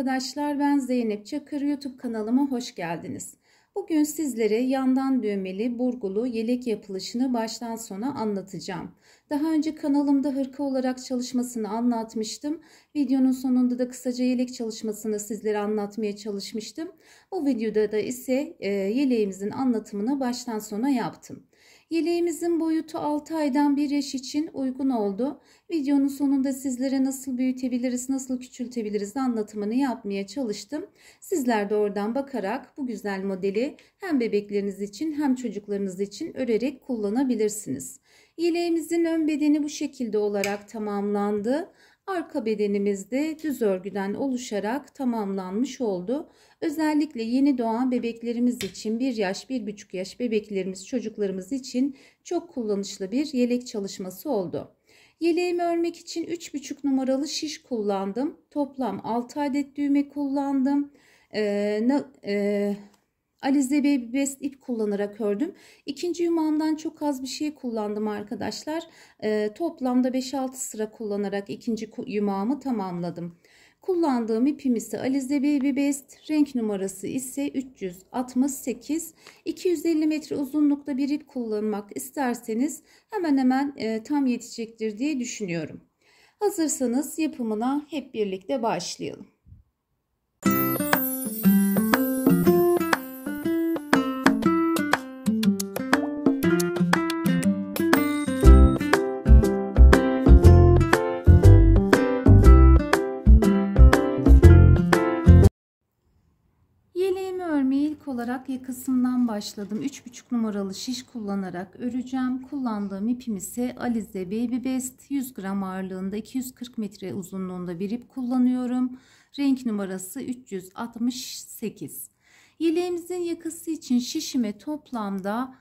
arkadaşlar ben Zeynep Çakır YouTube kanalıma hoş geldiniz. Bugün sizlere yandan düğmeli burgulu yelek yapılışını baştan sona anlatacağım. Daha önce kanalımda hırka olarak çalışmasını anlatmıştım. Videonun sonunda da kısaca yelek çalışmasını sizlere anlatmaya çalışmıştım. Bu videoda da ise e, yeleğimizin anlatımını baştan sona yaptım. Yeleğimizin boyutu 6 aydan bir yaş için uygun oldu. Videonun sonunda sizlere nasıl büyütebiliriz, nasıl küçültebiliriz anlatımını yapmaya çalıştım. Sizler de oradan bakarak bu güzel modeli hem bebekleriniz için hem çocuklarınız için örerek kullanabilirsiniz. Yeleğimizin ön bedeni bu şekilde olarak tamamlandı. Arka bedenimizde düz örgüden oluşarak tamamlanmış oldu. Özellikle yeni doğan bebeklerimiz için bir yaş bir buçuk yaş bebeklerimiz çocuklarımız için çok kullanışlı bir yelek çalışması oldu. Yeleğimi örmek için 3,5 numaralı şiş kullandım. Toplam 6 adet düğme kullandım. Ee, e, Alize Baby Best ip kullanarak ördüm. İkinci yumağımdan çok az bir şey kullandım arkadaşlar. E, toplamda 5-6 sıra kullanarak ikinci yumağımı tamamladım. Kullandığım ipim ise Alize Baby Best, renk numarası ise 368. 250 metre uzunlukta bir ip kullanmak isterseniz hemen hemen e, tam yetecektir diye düşünüyorum. Hazırsanız yapımına hep birlikte başlayalım. olarak yakasından başladım. 3,5 numaralı şiş kullanarak öreceğim. Kullandığım ipim ise Alize Baby Best 100 gram ağırlığında 240 metre uzunluğunda bir ip kullanıyorum. Renk numarası 368. Yeleğimizin yakası için şişime toplamda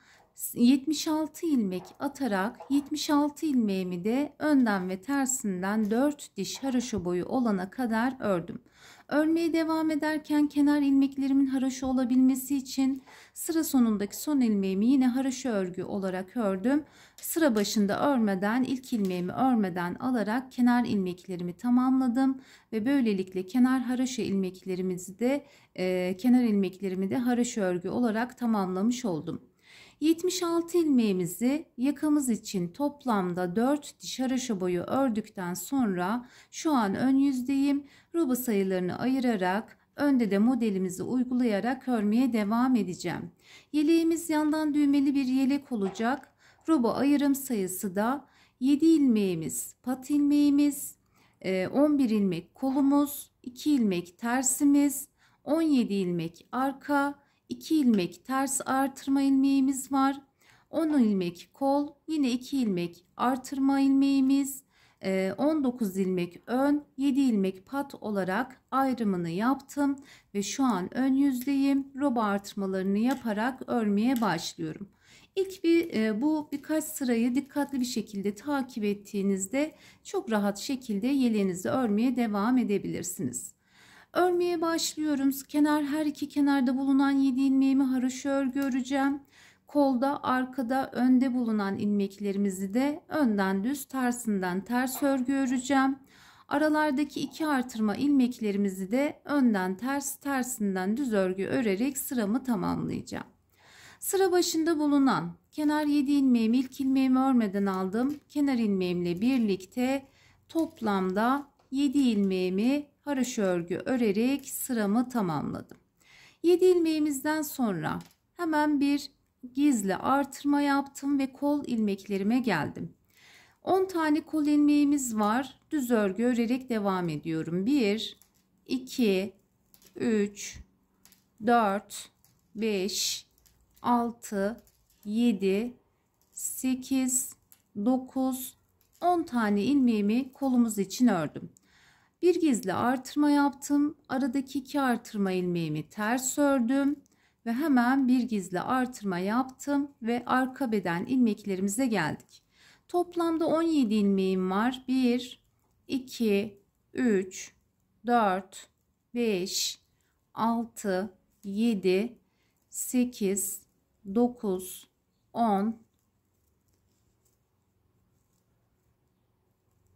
76 ilmek atarak 76 ilmeğimi de önden ve tersinden 4 diş haroşa boyu olana kadar ördüm. Örneğe devam ederken kenar ilmeklerimin haroşa olabilmesi için sıra sonundaki son ilmeğimi yine haroşa örgü olarak ördüm. Sıra başında örmeden ilk ilmeğimi örmeden alarak kenar ilmeklerimi tamamladım ve böylelikle kenar haroşa ilmeklerimizi de e, kenar ilmeklerimi de haroşa örgü olarak tamamlamış oldum. 76 ilmeğimizi yakamız için toplamda 4 diş haraşo boyu ördükten sonra şu an ön yüzdeyim. Ruba sayılarını ayırarak önde de modelimizi uygulayarak örmeye devam edeceğim. Yeleğimiz yandan düğmeli bir yelek olacak. Ruba ayırım sayısı da 7 ilmeğimiz pat ilmeğimiz, 11 e, ilmek kolumuz, 2 ilmek tersimiz, 17 ilmek arka, 2 ilmek ters artırma ilmeğimiz var. 10 ilmek kol, yine 2 ilmek artırma ilmeğimiz, 19 ee, ilmek ön, 7 ilmek pat olarak ayrımını yaptım ve şu an ön yüzdeyim. Roba artırmalarını yaparak örmeye başlıyorum. İlk bir e, bu birkaç sırayı dikkatli bir şekilde takip ettiğinizde çok rahat şekilde yeleğinizi örmeye devam edebilirsiniz. Örmeye başlıyorum. Kenar her iki kenarda bulunan 7 ilmeğimi haroşa örgü öreceğim. Kolda, arkada, önde bulunan ilmeklerimizi de önden düz, tersinden ters örgü öreceğim. Aralardaki iki artırma ilmeklerimizi de önden ters, tersinden düz örgü örerek sıramı tamamlayacağım. Sıra başında bulunan kenar 7 ilmeğimi ilk ilmeğimi örmeden aldım. Kenar ilmeğimle birlikte toplamda 7 ilmeğimi paraşö örgü örerek sıramı tamamladım. 7 ilmeğimizden sonra hemen bir gizli artırma yaptım ve kol ilmeklerime geldim. 10 tane kol ilmeğimiz var. Düz örgü örerek devam ediyorum. 1 2 3 4 5 6 7 8 9 10 tane ilmeğimi kolumuz için ördüm. Bir gizli artırma yaptım. Aradaki iki artırma ilmeğimi ters ördüm ve hemen bir gizli artırma yaptım ve arka beden ilmeklerimize geldik. Toplamda 17 ilmeğim var. 1 2 3 4 5 6 7 8 9 10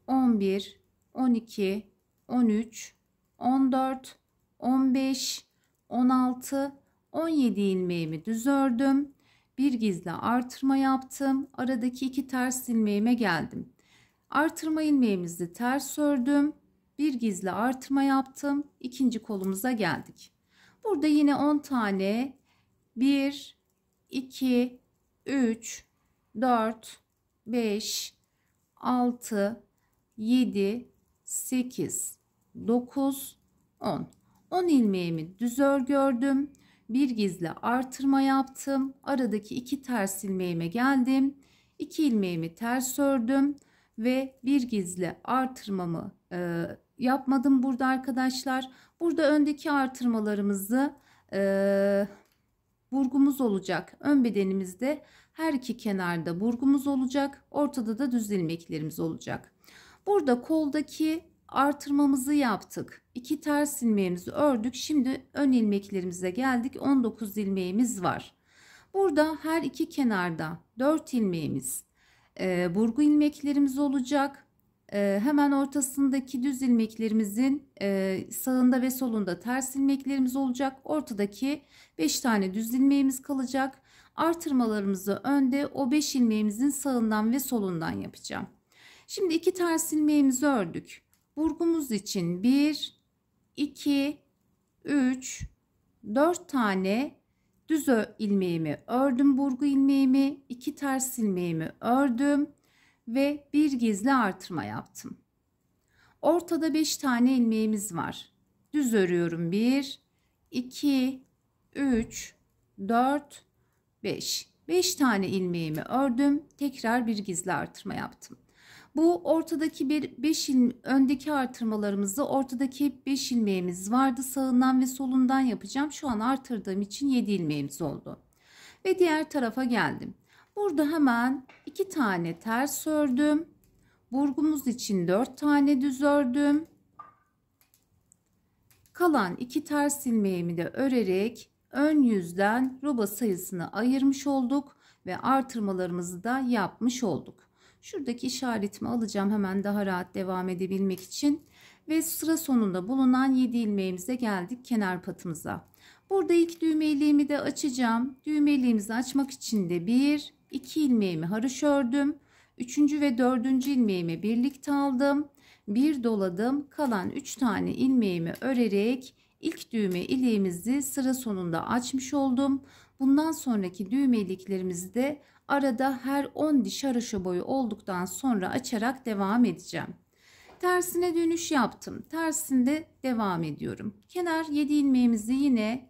11 12 13, 14, 15, 16, 17 ilmeğimi düz ördüm. Bir gizli artırma yaptım. Aradaki iki ters ilmeğime geldim. Artırma ilmeğimizi ters ördüm. Bir gizli artırma yaptım. İkinci kolumuza geldik. Burada yine 10 tane 1 2 3 4 5 6 7 8, 9, 10. 10 ilmeğimi düz örgördüm. Bir gizli artırma yaptım. Aradaki iki ters ilmeğime geldim. 2 ilmeğimi ters ördüm ve bir gizli artırmamı e, yapmadım burada arkadaşlar. Burada öndeki artırmalarımızı e, burgumuz olacak. Ön bedenimizde her iki kenarda burgumuz olacak. Ortada da düz ilmeklerimiz olacak. Burada koldaki artırmamızı yaptık. 2 ters ilmeğimizi ördük. Şimdi ön ilmeklerimize geldik. 19 ilmeğimiz var. Burada her iki kenarda 4 ilmeğimiz e, burgu ilmeklerimiz olacak. E, hemen ortasındaki düz ilmeklerimizin e, sağında ve solunda ters ilmeklerimiz olacak. Ortadaki 5 tane düz ilmeğimiz kalacak. Artırmalarımızı önde o 5 ilmeğimizin sağından ve solundan yapacağım. Şimdi iki ters ilmeğimizi ördük. Burgumuz için 1, 2, 3, 4 tane düz ilmeğimi ördüm. Burgu ilmeğimi, 2 ters ilmeğimi ördüm ve bir gizli artırma yaptım. Ortada 5 tane ilmeğimiz var. Düz örüyorum 1, 2, 3, 4, 5. 5 tane ilmeğimi ördüm. Tekrar bir gizli artırma yaptım. Bu ortadaki bir 5 il öndeki artırmalarımızı ortadaki 5 ilmeğimiz vardı. Sağından ve solundan yapacağım. Şu an artırdığım için 7 ilmeğimiz oldu. Ve diğer tarafa geldim. Burada hemen 2 tane ters ördüm. Burgumuz için 4 tane düz ördüm. Kalan 2 ters ilmeğimi de örerek ön yüzden roba sayısını ayırmış olduk ve artırmalarımızı da yapmış olduk. Şuradaki işaretimi alacağım hemen daha rahat devam edebilmek için. Ve sıra sonunda bulunan 7 ilmeğimize geldik kenar patımıza. Burada ilk düğme ilmeğimi de açacağım. Düğme ilmeğimizi açmak için de 1, 2 ilmeğimi haroş ördüm. 3. ve 4. ilmeğimi birlikte aldım. Bir doladım. Kalan 3 tane ilmeğimi örerek ilk düğme iliğimizi sıra sonunda açmış oldum. Bundan sonraki düğme iliklerimizi de Arada her 10 diş haroşa boyu olduktan sonra açarak devam edeceğim. Tersine dönüş yaptım. Tersinde devam ediyorum. Kenar 7 ilmeğimizi yine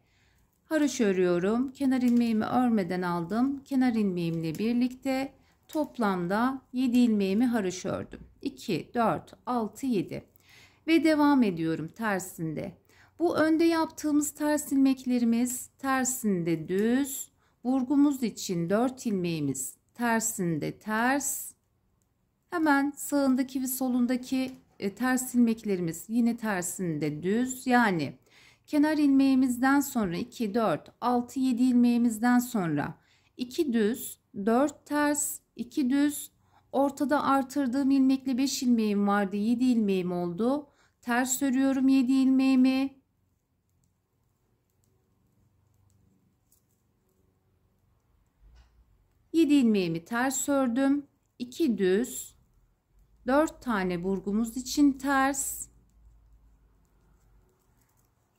haroşa örüyorum. Kenar ilmeğimi örmeden aldım. Kenar ilmeğimle birlikte toplamda 7 ilmeğimi haroşa ördüm. 2, 4, 6, 7 ve devam ediyorum tersinde. Bu önde yaptığımız ters ilmeklerimiz tersinde düz, Vurgumuz için 4 ilmeğimiz tersinde ters. Hemen sağındaki ve solundaki e, ters ilmeklerimiz yine tersinde düz. Yani kenar ilmeğimizden sonra 2, 4, 6, 7 ilmeğimizden sonra 2 düz, 4 ters, 2 düz. Ortada artırdığım ilmekle 5 ilmeğim vardı. 7 ilmeğim oldu. Ters örüyorum 7 ilmeğimi. 7 ilmeğimi ters ördüm. 2 düz. 4 tane burgumuz için ters.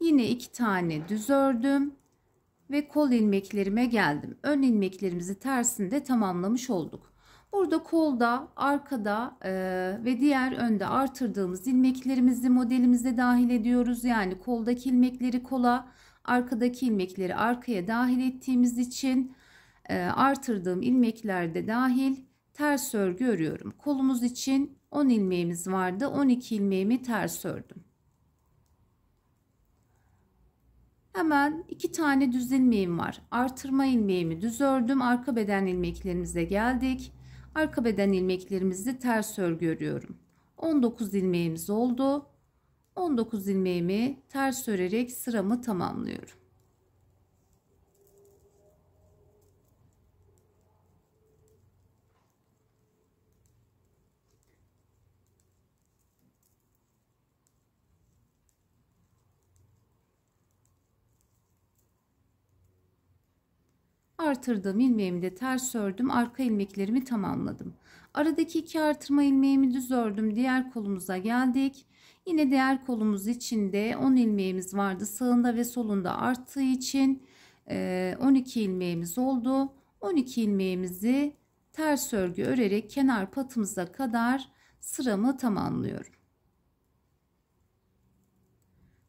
Yine 2 tane düz ördüm ve kol ilmeklerime geldim. Ön ilmeklerimizi tersinde tamamlamış olduk. Burada kolda, arkada e, ve diğer önde artırdığımız ilmeklerimizi modelimize dahil ediyoruz. Yani koldaki ilmekleri kola, arkadaki ilmekleri arkaya dahil ettiğimiz için ee, artırdığım ilmeklerde dahil ters örgü örüyorum. Kolumuz için 10 ilmeğimiz vardı. 12 ilmeğimi ters ördüm. Hemen iki tane düz ilmeğim var. Artırma ilmeğimi düz ördüm. Arka beden ilmeklerimize geldik. Arka beden ilmeklerimizi ters örgü örüyorum. 19 ilmeğimiz oldu. 19 ilmeğimi ters örerek sıramı tamamlıyorum. artırdığım ilmeğimi de ters ördüm. Arka ilmeklerimi tamamladım. Aradaki iki artırma ilmeğimi düz ördüm. Diğer kolumuza geldik. Yine diğer kolumuz içinde 10 ilmeğimiz vardı. Sağında ve solunda arttığı için 12 e, ilmeğimiz oldu. 12 ilmeğimizi ters örgü örerek kenar patımıza kadar sıramı tamamlıyorum.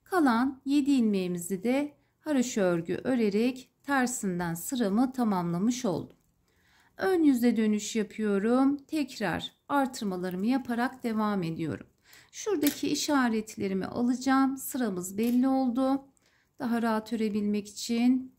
Kalan 7 ilmeğimizi de haroşa örgü örerek tersinden sıramı tamamlamış oldum. Ön yüze dönüş yapıyorum. Tekrar artırmalarımı yaparak devam ediyorum. Şuradaki işaretlerimi alacağım. Sıramız belli oldu. Daha rahat örebilmek için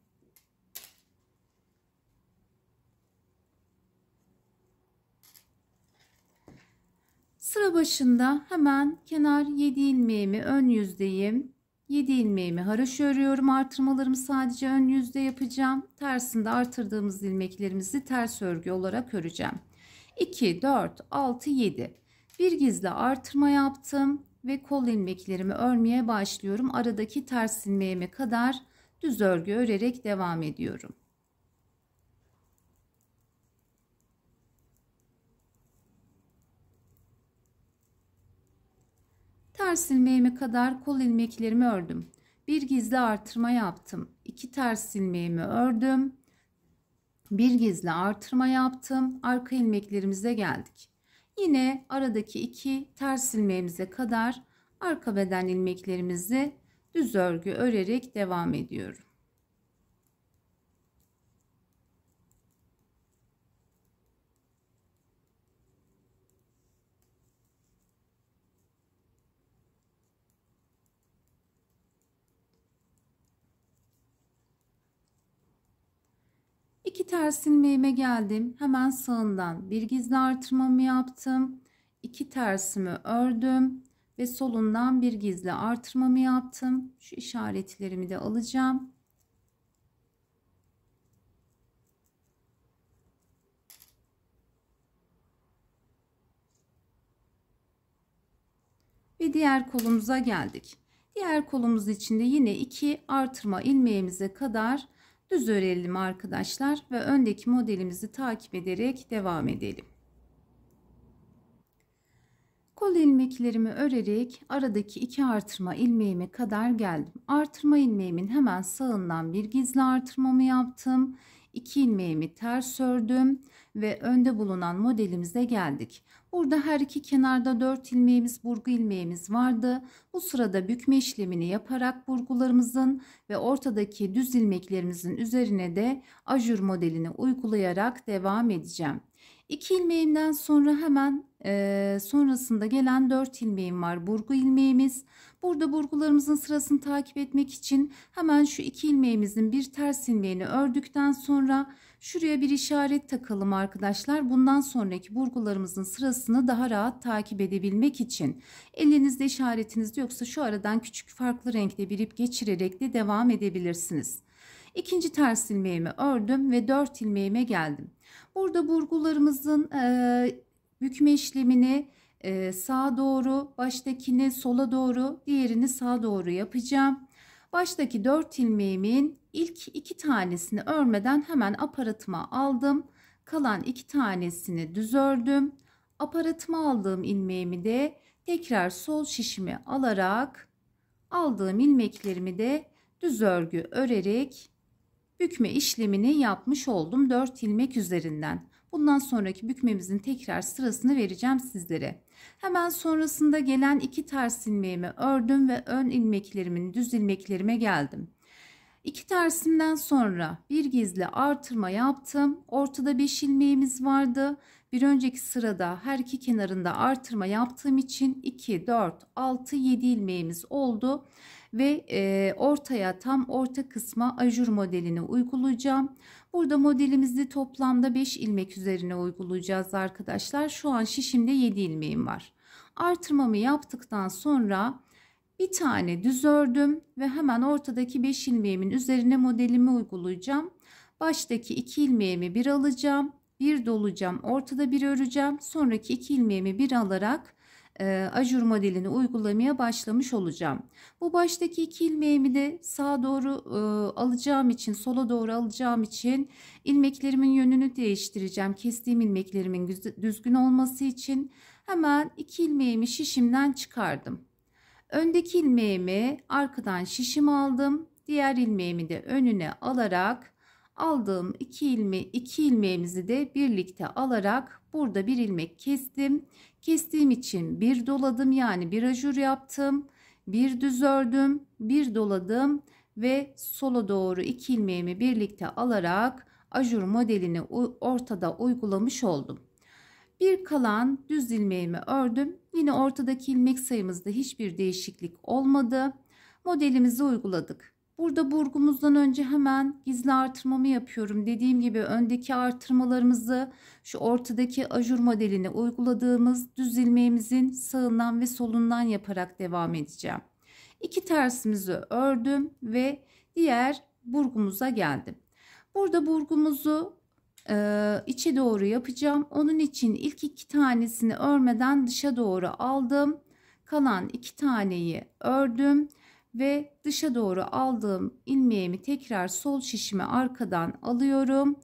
Sıra başında hemen kenar 7 ilmeğimi ön yüzdeyim. 7 ilmeğimi haroşa örüyorum. Artırmalarımı sadece ön yüzde yapacağım. Tersinde artırdığımız ilmeklerimizi ters örgü olarak öreceğim. 2, 4, 6, 7. Bir gizli artırma yaptım ve kol ilmeklerimi örmeye başlıyorum. Aradaki ters ilmeğime kadar düz örgü örerek devam ediyorum. Ters ilmeğime kadar kol ilmeklerimi ördüm. Bir gizli artırma yaptım. İki ters ilmeğimi ördüm. Bir gizli artırma yaptım. Arka ilmeklerimize geldik. Yine aradaki iki ters ilmeğimize kadar arka beden ilmeklerimizi düz örgü örerek devam ediyorum. iki ters ilmeğime geldim. Hemen sağından bir gizli artırmamı yaptım. İki tersimi ördüm ve solundan bir gizli artırmamı yaptım. Şu işaretlerimi de alacağım. Ve diğer kolumuza geldik. Diğer kolumuz içinde yine iki artırma ilmeğimize kadar Düz örelim arkadaşlar ve öndeki modelimizi takip ederek devam edelim. Kol ilmeklerimi örerek aradaki iki artırma ilmeğime kadar geldim. Artırma ilmeğimin hemen sağından bir gizli artırmamı yaptım. 2 ilmeğimi ters ördüm ve önde bulunan modelimize geldik. Burada her iki kenarda 4 ilmeğimiz burgu ilmeğimiz vardı. Bu sırada bükme işlemini yaparak burgularımızın ve ortadaki düz ilmeklerimizin üzerine de ajur modelini uygulayarak devam edeceğim. 2 ilmeğimden sonra hemen e, sonrasında gelen 4 ilmeğim var. Burgu ilmeğimiz. Burada burgularımızın sırasını takip etmek için hemen şu iki ilmeğimizin bir ters ilmeğini ördükten sonra şuraya bir işaret takalım arkadaşlar. Bundan sonraki burgularımızın sırasını daha rahat takip edebilmek için elinizde işaretiniz yoksa şu aradan küçük farklı renkte bir ip geçirerek de devam edebilirsiniz. İkinci ters ilmeğimi ördüm ve dört ilmeğime geldim. Burada burgularımızın e, bükme işlemini e, sağa doğru, baştakini sola doğru, diğerini sağa doğru yapacağım. Baştaki 4 ilmeğimin ilk 2 tanesini örmeden hemen aparatıma aldım. Kalan 2 tanesini düz ördüm. Aparatıma aldığım ilmeğimi de tekrar sol şişimi alarak aldığım ilmeklerimi de düz örgü örerek bükme işlemini yapmış oldum 4 ilmek üzerinden. Bundan sonraki bükmemizin tekrar sırasını vereceğim sizlere. Hemen sonrasında gelen iki ters ilmeğimi ördüm ve ön ilmeklerimin düz ilmeklerime geldim. İki tersimden sonra bir gizli artırma yaptım. Ortada 5 ilmeğimiz vardı. Bir önceki sırada her iki kenarında artırma yaptığım için 2, 4, 6, 7 ilmeğimiz oldu. Ve e, ortaya tam orta kısma ajur modelini uygulayacağım. Burada modelimizi toplamda 5 ilmek üzerine uygulayacağız arkadaşlar. Şu an şişimde 7 ilmeğim var. Artırmamı yaptıktan sonra bir tane düz ördüm ve hemen ortadaki 5 ilmeğimin üzerine modelimi uygulayacağım. Baştaki 2 ilmeğimi bir alacağım. Bir dolacağım. Ortada bir öreceğim. Sonraki 2 ilmeğimi bir alarak e, ajur modelini uygulamaya başlamış olacağım. Bu baştaki iki ilmeğimi de sağa doğru e, alacağım için sola doğru alacağım için ilmeklerimin yönünü değiştireceğim. Kestiğim ilmeklerimin düzgün olması için hemen iki ilmeğimi şişimden çıkardım. Öndeki ilmeğimi arkadan şişim aldım. Diğer ilmeğimi de önüne alarak aldığım iki ilmi iki ilmeğimizi de birlikte alarak burada bir ilmek kestim Kestiğim için bir doladım yani bir ajur yaptım. Bir düz ördüm, bir doladım ve sola doğru iki ilmeğimi birlikte alarak ajur modelini ortada uygulamış oldum. Bir kalan düz ilmeğimi ördüm. Yine ortadaki ilmek sayımızda hiçbir değişiklik olmadı. Modelimizi uyguladık. Burada burgumuzdan önce hemen gizli artırmamı yapıyorum. Dediğim gibi öndeki artırmalarımızı şu ortadaki ajur modeline uyguladığımız düz ilmeğimizin sağından ve solundan yaparak devam edeceğim. İki tersimizi ördüm ve diğer burgumuza geldim. Burada burgumuzu e, içe doğru yapacağım. Onun için ilk iki tanesini örmeden dışa doğru aldım. Kalan iki taneyi ördüm ve dışa doğru aldığım ilmeğimi tekrar sol şişime arkadan alıyorum.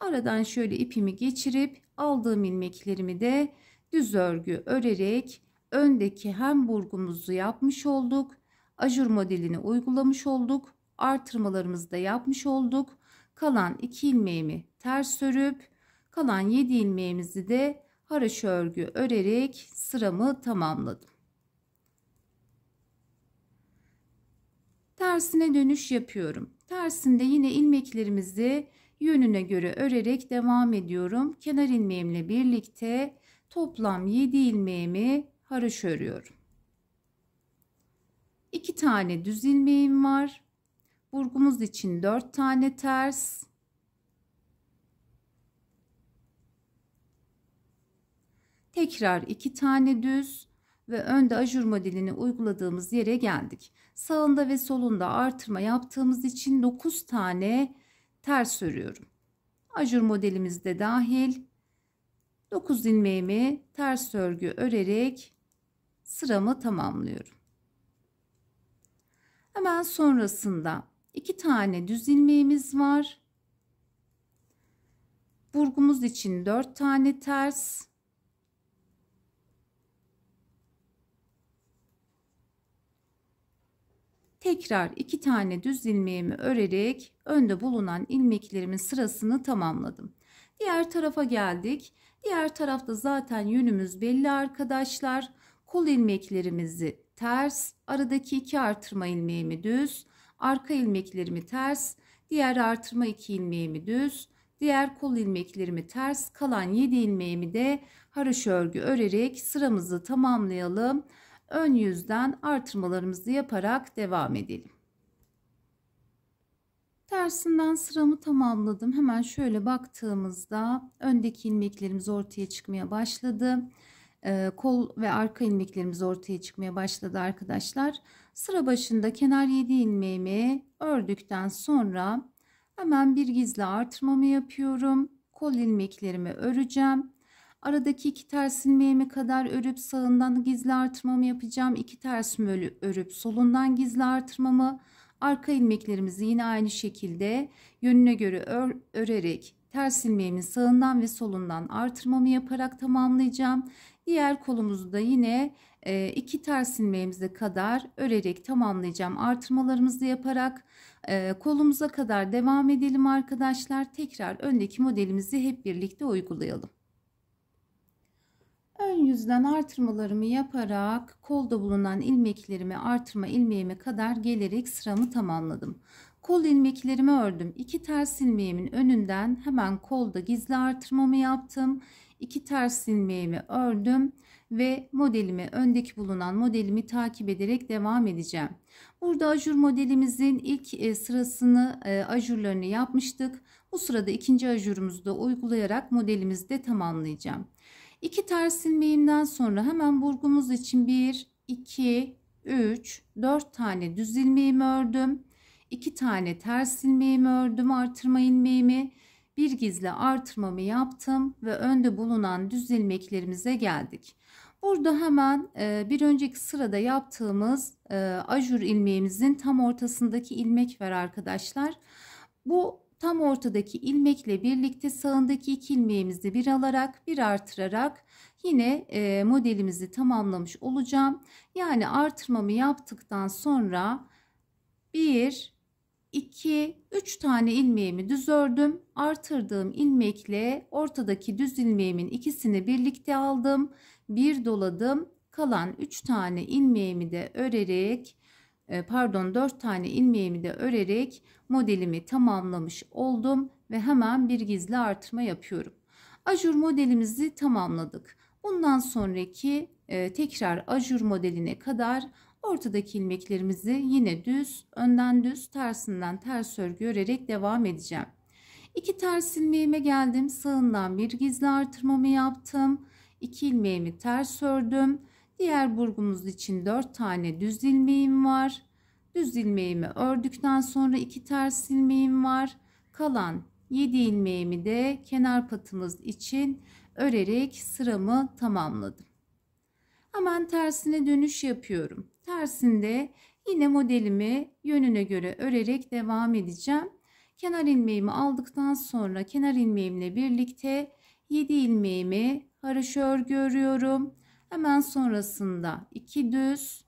Aradan şöyle ipimi geçirip aldığım ilmeklerimi de düz örgü örerek öndeki hem burgumuzu yapmış olduk. Ajur modelini uygulamış olduk. Artırmalarımızı da yapmış olduk. Kalan 2 ilmeğimi ters örüp kalan 7 ilmeğimizi de haraşo örgü örerek sıramı tamamladım. tersine dönüş yapıyorum. Tersinde yine ilmeklerimizi yönüne göre örerek devam ediyorum. Kenar ilmeğimle birlikte toplam 7 ilmeğimi haraş örüyorum. 2 tane düz ilmeğim var. Burgumuz için 4 tane ters. Tekrar 2 tane düz ve önde ajur modelini uyguladığımız yere geldik. Sağında ve solunda artırma yaptığımız için 9 tane ters örüyorum. Ajur modelimizde dahil 9 ilmeğimi ters örgü örerek sıramı tamamlıyorum. Hemen sonrasında 2 tane düz ilmeğimiz var. Burgumuz için 4 tane ters Tekrar iki tane düz ilmeğimi örerek önde bulunan ilmeklerimin sırasını tamamladım. Diğer tarafa geldik. Diğer tarafta zaten yönümüz belli arkadaşlar. Kol ilmeklerimizi ters, aradaki iki artırma ilmeğimi düz, arka ilmeklerimi ters, diğer artırma iki ilmeğimi düz, diğer kol ilmeklerimi ters, kalan 7 ilmeğimi de haroşa örgü örerek sıramızı tamamlayalım ön yüzden artırmalarımızı yaparak devam edelim. Tersinden sıramı tamamladım. Hemen şöyle baktığımızda öndeki ilmeklerimiz ortaya çıkmaya başladı. Ee, kol ve arka ilmeklerimiz ortaya çıkmaya başladı arkadaşlar. Sıra başında kenar 7 ilmeğimi ördükten sonra hemen bir gizli artırmamı yapıyorum. Kol ilmeklerimi öreceğim. Aradaki iki ters ilmeğime kadar örüp sağından gizli artırmamı yapacağım. İki ters örüp solundan gizli artırmamı. Arka ilmeklerimizi yine aynı şekilde yönüne göre ör, örerek ters ilmeğimin sağından ve solundan artırmamı yaparak tamamlayacağım. Diğer kolumuzu da yine e, iki ters ilmeğimize kadar örerek tamamlayacağım. Artırmalarımızı yaparak e, kolumuza kadar devam edelim arkadaşlar. Tekrar öndeki modelimizi hep birlikte uygulayalım. Ön yüzden artırmalarımı yaparak kolda bulunan ilmeklerimi artırma ilmeğime kadar gelerek sıramı tamamladım. Kol ilmeklerimi ördüm. İki ters ilmeğimin önünden hemen kolda gizli artırmamı yaptım. İki ters ilmeğimi ördüm ve modelimi öndeki bulunan modelimi takip ederek devam edeceğim. Burada ajur modelimizin ilk e, sırasını e, ajurlarını yapmıştık. Bu sırada ikinci ajurumuzu da uygulayarak modelimizi de tamamlayacağım. İki ters ilmeğimden sonra hemen burgumuz için 1 2 3 4 tane düz ilmeğimi ördüm 2 tane ters ilmeğimi ördüm artırma ilmeğimi bir gizli artırmamı yaptım ve önde bulunan düz ilmeklerimize geldik. Burada hemen e, bir önceki sırada yaptığımız e, ajur ilmeğimizin tam ortasındaki ilmek var arkadaşlar. Bu tam ortadaki ilmekle birlikte sağındaki iki ilmeğimizi bir alarak bir artırarak yine e, modelimizi tamamlamış olacağım. Yani artırmamı yaptıktan sonra 1 2 3 tane ilmeğimi düz ördüm. Artırdığım ilmekle ortadaki düz ilmeğimin ikisini birlikte aldım. Bir doladım. Kalan 3 tane ilmeğimi de örerek ee, pardon 4 tane ilmeğimi de örerek modelimi tamamlamış oldum ve hemen bir gizli artırma yapıyorum. Ajur modelimizi tamamladık. Bundan sonraki e, tekrar ajur modeline kadar ortadaki ilmeklerimizi yine düz, önden düz, tersinden ters örgü örerek devam edeceğim. İki ters ilmeğime geldim. Sağından bir gizli artırmamı yaptım. İki ilmeğimi ters ördüm Diğer burgumuz için 4 tane düz ilmeğim var. Düz ilmeğimi ördükten sonra 2 ters ilmeğim var. Kalan 7 ilmeğimi de kenar patımız için örerek sıramı tamamladım. Hemen tersine dönüş yapıyorum. Tersinde yine modelimi yönüne göre örerek devam edeceğim. Kenar ilmeğimi aldıktan sonra kenar ilmeğimle birlikte 7 ilmeğimi haroşa örgü örüyorum. Hemen sonrasında 2 düz,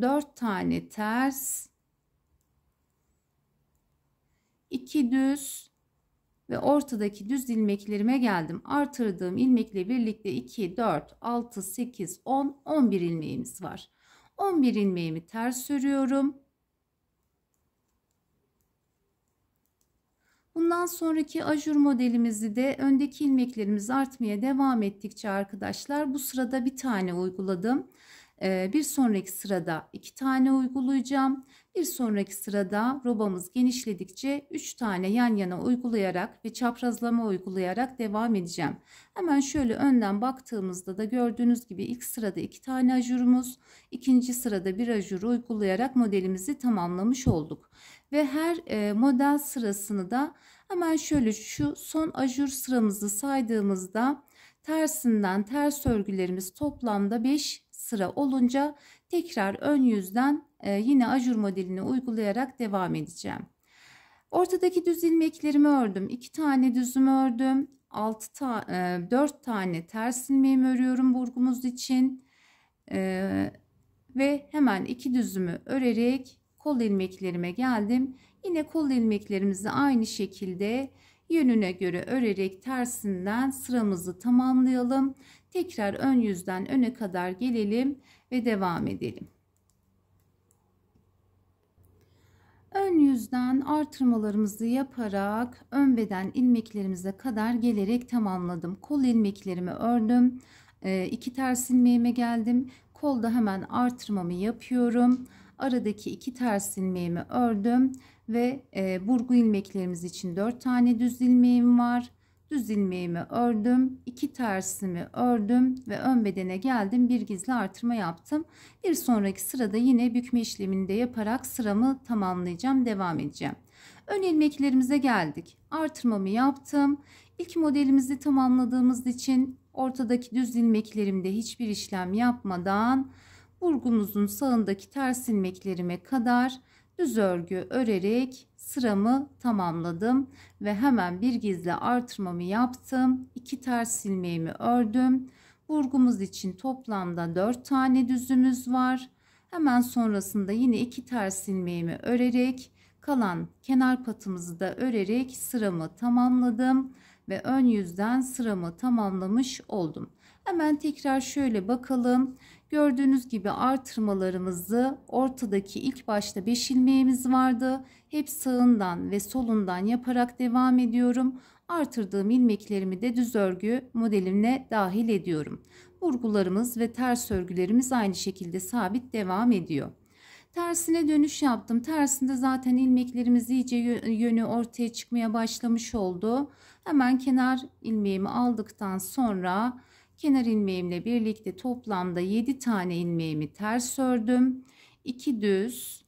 4 tane ters, 2 düz ve ortadaki düz ilmeklerime geldim. Artırdığım ilmekle birlikte 2, 4, 6, 8, 10, 11 ilmeğimiz var. 11 ilmeğimi ters örüyorum. Bundan sonraki ajur modelimizi de öndeki ilmeklerimiz artmaya devam ettikçe arkadaşlar bu sırada bir tane uyguladım. Ee, bir sonraki sırada iki tane uygulayacağım. Bir sonraki sırada robamız genişledikçe üç tane yan yana uygulayarak ve çaprazlama uygulayarak devam edeceğim. Hemen şöyle önden baktığımızda da gördüğünüz gibi ilk sırada iki tane ajurumuz, ikinci sırada bir ajur uygulayarak modelimizi tamamlamış olduk ve her e, model sırasını da hemen şöyle şu son ajur sıramızı saydığımızda tersinden ters örgülerimiz toplamda 5 sıra olunca tekrar ön yüzden e, yine ajur modelini uygulayarak devam edeceğim. Ortadaki düz ilmeklerimi ördüm. 2 tane düzümü ördüm. 6 ta 4 e, tane ters ilmeğimi örüyorum burgumuz için. ve hemen iki düzümü örerek kol ilmeklerime geldim. Yine kol ilmeklerimizi aynı şekilde yönüne göre örerek tersinden sıramızı tamamlayalım. Tekrar ön yüzden öne kadar gelelim ve devam edelim. Ön yüzden artırmalarımızı yaparak ön beden ilmeklerimize kadar gelerek tamamladım. Kol ilmeklerimi ördüm. Ee, iki ters ilmeğime geldim. Kolda hemen artırmamı yapıyorum aradaki iki ters ilmeğimi ördüm ve e, burgu ilmeklerimiz için dört tane düz ilmeğim var düz ilmeğimi ördüm iki tersimi ördüm ve ön bedene geldim bir gizli artırma yaptım bir sonraki sırada yine bükme işlemini de yaparak sıramı tamamlayacağım devam edeceğim ön ilmeklerimize geldik artırmamı yaptım ilk modelimizi tamamladığımız için ortadaki düz ilmeklerimde hiçbir işlem yapmadan burgumuzun sağındaki ters ilmeklerime kadar düz örgü örerek sıramı tamamladım ve hemen bir gizli artırmamı yaptım. 2 ters ilmeğimi ördüm. Burgumuz için toplamda 4 tane düzümüz var. Hemen sonrasında yine iki ters ilmeğimi örerek kalan kenar patımızı da örerek sıramı tamamladım ve ön yüzden sıramı tamamlamış oldum. Hemen tekrar şöyle bakalım. Gördüğünüz gibi artırmalarımızı ortadaki ilk başta 5 ilmeğimiz vardı. Hep sağından ve solundan yaparak devam ediyorum. Artırdığım ilmeklerimi de düz örgü modelimle dahil ediyorum. Burgularımız ve ters örgülerimiz aynı şekilde sabit devam ediyor. Tersine dönüş yaptım. Tersinde zaten ilmeklerimiz iyice yönü ortaya çıkmaya başlamış oldu. Hemen kenar ilmeğimi aldıktan sonra Kenar ilmeğimle birlikte toplamda 7 tane ilmeğimi ters ördüm. 2 düz,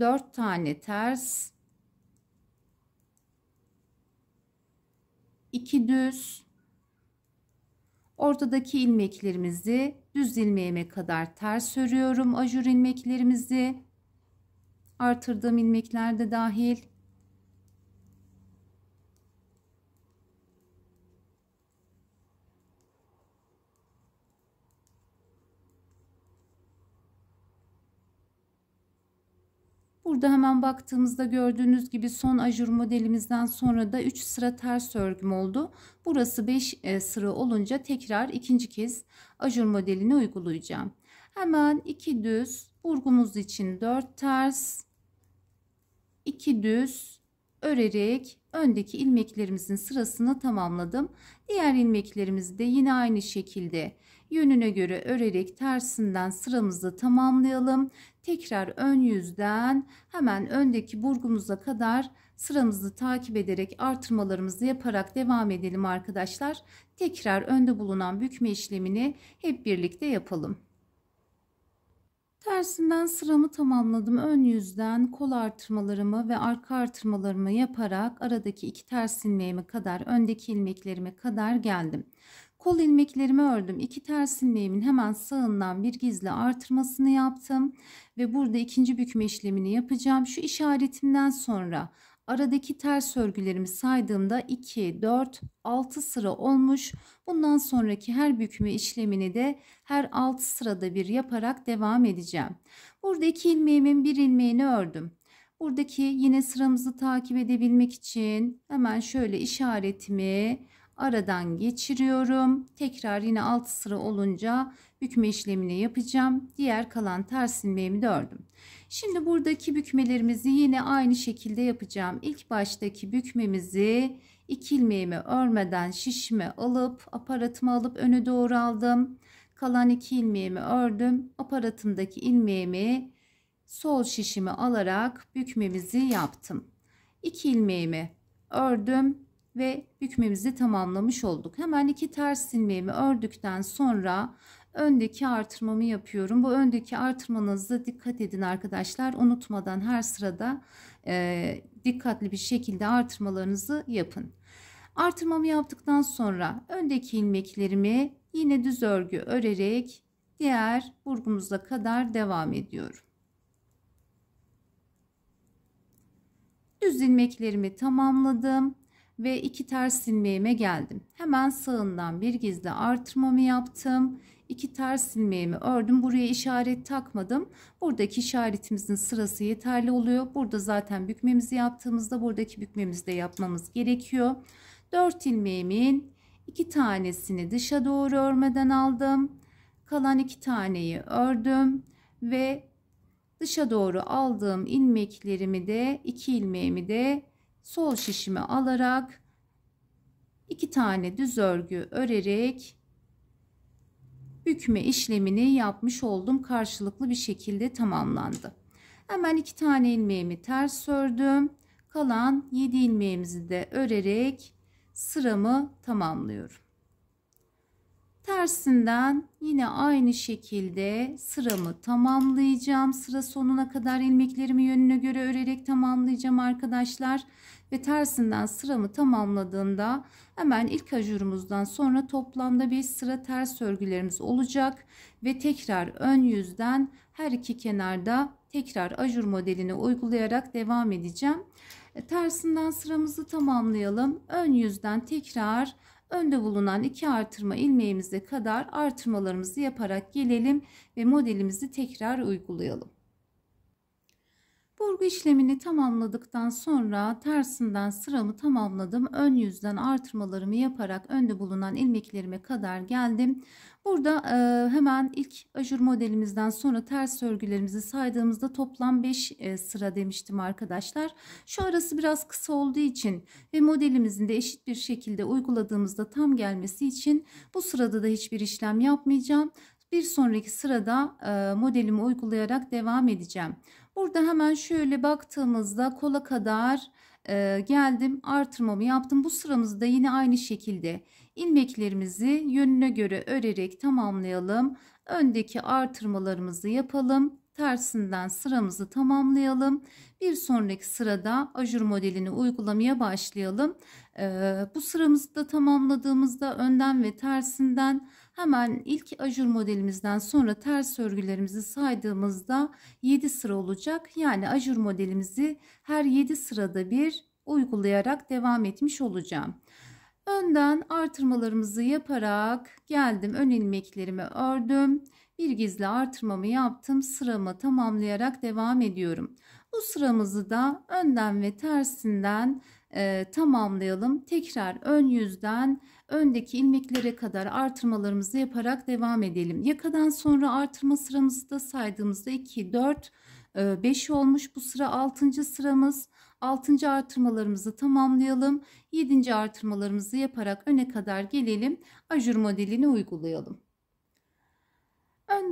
4 tane ters, 2 düz, ortadaki ilmeklerimizi düz ilmeğime kadar ters örüyorum. Ajur ilmeklerimizi artırdığım ilmekler de dahil. Burada hemen baktığımızda gördüğünüz gibi son ajur modelimizden sonra da 3 sıra ters örgüm oldu. Burası 5 e, sıra olunca tekrar ikinci kez ajur modelini uygulayacağım. Hemen 2 düz burgumuz için 4 ters 2 düz örerek öndeki ilmeklerimizin sırasını tamamladım. Diğer ilmeklerimizi de yine aynı şekilde Yönüne göre örerek tersinden sıramızı tamamlayalım. Tekrar ön yüzden hemen öndeki burgumuza kadar sıramızı takip ederek artırmalarımızı yaparak devam edelim arkadaşlar. Tekrar önde bulunan bükme işlemini hep birlikte yapalım. Tersinden sıramı tamamladım. Ön yüzden kol artırmalarımı ve arka artırmalarımı yaparak aradaki iki ters ilmeğime kadar öndeki ilmeklerime kadar geldim. Kol ilmeklerimi ördüm. İki ters ilmeğimin hemen sağından bir gizli artırmasını yaptım. Ve burada ikinci bükme işlemini yapacağım. Şu işaretimden sonra aradaki ters örgülerimi saydığımda 2, 4, 6 sıra olmuş. Bundan sonraki her bükme işlemini de her 6 sırada bir yaparak devam edeceğim. Burada iki ilmeğimin bir ilmeğini ördüm. Buradaki yine sıramızı takip edebilmek için hemen şöyle işaretimi aradan geçiriyorum. Tekrar yine 6 sıra olunca bükme işlemini yapacağım. Diğer kalan ters ilmeğimi de ördüm. Şimdi buradaki bükmelerimizi yine aynı şekilde yapacağım. İlk baştaki bükmemizi iki ilmeğimi örmeden şişime alıp aparatımı alıp öne doğru aldım. Kalan iki ilmeğimi ördüm. Aparatımdaki ilmeğimi sol şişimi alarak bükmemizi yaptım. İki ilmeğimi ördüm ve bükmemizi tamamlamış olduk. Hemen iki ters ilmeğimi ördükten sonra öndeki artırmamı yapıyorum. Bu öndeki artırmanızda dikkat edin arkadaşlar. Unutmadan her sırada e, dikkatli bir şekilde artırmalarınızı yapın. Artırmamı yaptıktan sonra öndeki ilmeklerimi yine düz örgü örerek diğer burgumuza kadar devam ediyorum. Düz ilmeklerimi tamamladım ve iki ters silmeğime geldim. Hemen sağından bir gizli artırmamı yaptım. İki ters silmeğimi ördüm. Buraya işaret takmadım. Buradaki işaretimizin sırası yeterli oluyor. Burada zaten bükmemizi yaptığımızda buradaki bükmemizi de yapmamız gerekiyor. 4 ilmeğimin iki tanesini dışa doğru örmeden aldım. Kalan iki taneyi ördüm ve dışa doğru aldığım ilmeklerimi de iki ilmeğimi de sol şişimi alarak iki tane düz örgü örerek bükme işlemini yapmış oldum. Karşılıklı bir şekilde tamamlandı. Hemen iki tane ilmeğimi ters ördüm. Kalan 7 ilmeğimizi de örerek sıramı tamamlıyorum. Tersinden yine aynı şekilde sıramı tamamlayacağım. Sıra sonuna kadar ilmeklerimi yönüne göre örerek tamamlayacağım arkadaşlar. Ve tersinden sıramı tamamladığımda hemen ilk ajurumuzdan sonra toplamda bir sıra ters örgülerimiz olacak. Ve tekrar ön yüzden her iki kenarda tekrar ajur modelini uygulayarak devam edeceğim. E, tersinden sıramızı tamamlayalım. Ön yüzden tekrar önde bulunan iki artırma ilmeğimize kadar artırmalarımızı yaparak gelelim ve modelimizi tekrar uygulayalım. Burgu işlemini tamamladıktan sonra tersinden sıramı tamamladım. Ön yüzden artırmalarımı yaparak önde bulunan ilmeklerime kadar geldim. Burada e, hemen ilk ajur modelimizden sonra ters örgülerimizi saydığımızda toplam 5 e, sıra demiştim arkadaşlar. Şu arası biraz kısa olduğu için ve modelimizin de eşit bir şekilde uyguladığımızda tam gelmesi için bu sırada da hiçbir işlem yapmayacağım. Bir sonraki sırada e, modelimi uygulayarak devam edeceğim. Burada hemen şöyle baktığımızda kola kadar e, geldim artırmamı yaptım. Bu sıramızda yine aynı şekilde ilmeklerimizi yönüne göre örerek tamamlayalım. Öndeki artırmalarımızı yapalım. Tersinden sıramızı tamamlayalım. Bir sonraki sırada ajur modelini uygulamaya başlayalım. E, bu sıramızı da tamamladığımızda önden ve tersinden Hemen ilk ajur modelimizden sonra ters örgülerimizi saydığımızda 7 sıra olacak. Yani ajur modelimizi her 7 sırada bir uygulayarak devam etmiş olacağım. Önden artırmalarımızı yaparak geldim ön ilmeklerimi ördüm. Bir gizli artırmamı yaptım. Sıramı tamamlayarak devam ediyorum. Bu sıramızı da önden ve tersinden e, tamamlayalım. Tekrar ön yüzden öndeki ilmeklere kadar artırmalarımızı yaparak devam edelim. Yakadan sonra artırma sıramızı da saydığımızda 2, 4, 5 olmuş. Bu sıra 6. sıramız. 6. artırmalarımızı tamamlayalım. 7. artırmalarımızı yaparak öne kadar gelelim. Ajur modelini uygulayalım.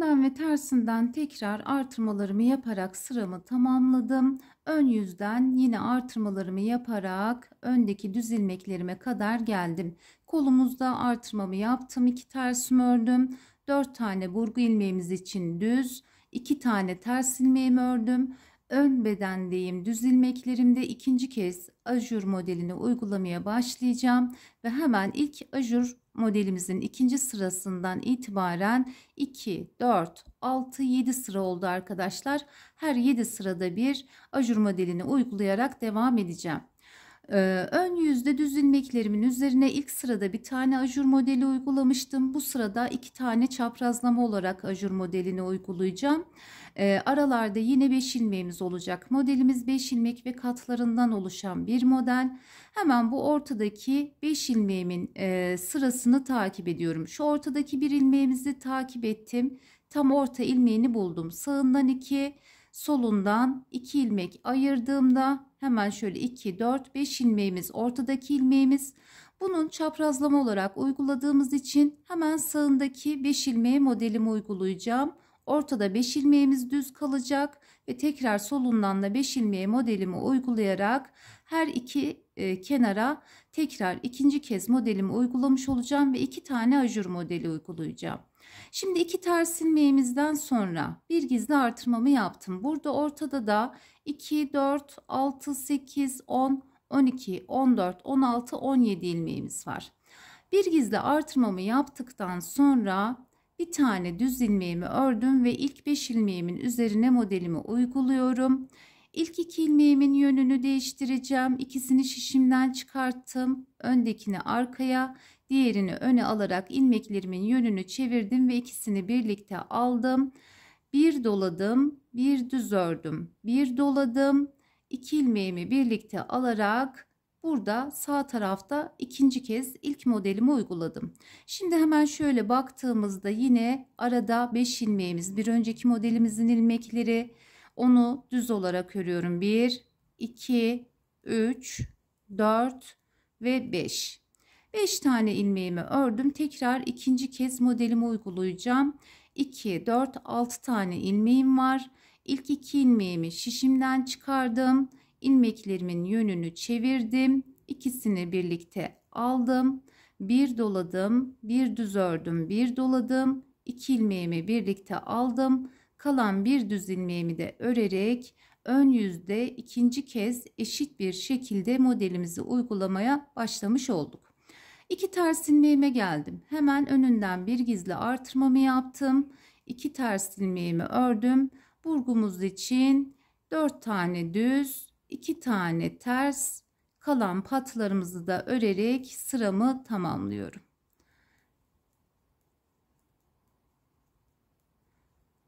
Önden ve tersinden tekrar artırmalarımı yaparak sıramı tamamladım. Ön yüzden yine artırmalarımı yaparak öndeki düz ilmeklerime kadar geldim. Kolumuzda artırmamı yaptım. 2 tersim ördüm. 4 tane burgu ilmeğimiz için düz, 2 tane ters ilmeğimi ördüm ön bedendeyim. Düz ilmeklerimde ikinci kez ajur modelini uygulamaya başlayacağım ve hemen ilk ajur modelimizin ikinci sırasından itibaren 2, 4, 6, 7 sıra oldu arkadaşlar. Her 7 sırada bir ajur modelini uygulayarak devam edeceğim. Ee, ön yüzde düz ilmeklerimin üzerine ilk sırada bir tane ajur modeli uygulamıştım. Bu sırada iki tane çaprazlama olarak ajur modelini uygulayacağım. E, aralarda yine 5 ilmeğimiz olacak. Modelimiz 5 ilmek ve katlarından oluşan bir model. Hemen bu ortadaki 5 ilmeğimin e, sırasını takip ediyorum. Şu ortadaki bir ilmeğimizi takip ettim. Tam orta ilmeğini buldum. Sağından 2, solundan 2 ilmek ayırdığımda hemen şöyle 2, 4, 5 ilmeğimiz ortadaki ilmeğimiz. Bunun çaprazlama olarak uyguladığımız için hemen sağındaki 5 ilmeği modelimi uygulayacağım. Ortada 5 ilmeğimiz düz kalacak ve tekrar solundan da 5 ilmeği modelimi uygulayarak her iki e, kenara tekrar ikinci kez modelimi uygulamış olacağım ve iki tane ajur modeli uygulayacağım. Şimdi iki ters ilmeğimizden sonra bir gizli artırmamı yaptım. Burada ortada da 2, 4, 6, 8, 10, 12, 14, 16, 17 ilmeğimiz var. Bir gizli artırmamı yaptıktan sonra bir tane düz ilmeğimi ördüm ve ilk 5 ilmeğimin üzerine modelimi uyguluyorum. İlk iki ilmeğimin yönünü değiştireceğim. İkisini şişimden çıkarttım. Öndekini arkaya, diğerini öne alarak ilmeklerimin yönünü çevirdim ve ikisini birlikte aldım. Bir doladım, bir düz ördüm. Bir doladım, iki ilmeğimi birlikte alarak Burada sağ tarafta ikinci kez ilk modelimi uyguladım. Şimdi hemen şöyle baktığımızda yine arada 5 ilmeğimiz bir önceki modelimizin ilmekleri onu düz olarak örüyorum. 1, 2, 3, 4 ve 5. 5 tane ilmeğimi ördüm. Tekrar ikinci kez modelimi uygulayacağım. 2, 4, 6 tane ilmeğim var. İlk 2 ilmeğimi şişimden çıkardım ilmeklerimin yönünü çevirdim. İkisini birlikte aldım. Bir doladım, bir düz ördüm, bir doladım. İki ilmeğimi birlikte aldım. Kalan bir düz ilmeğimi de örerek ön yüzde ikinci kez eşit bir şekilde modelimizi uygulamaya başlamış olduk. İki ters ilmeğime geldim. Hemen önünden bir gizli artırmamı yaptım. İki ters ilmeğimi ördüm. Burgumuz için 4 tane düz iki tane ters kalan patlarımızı da örerek sıramı tamamlıyorum.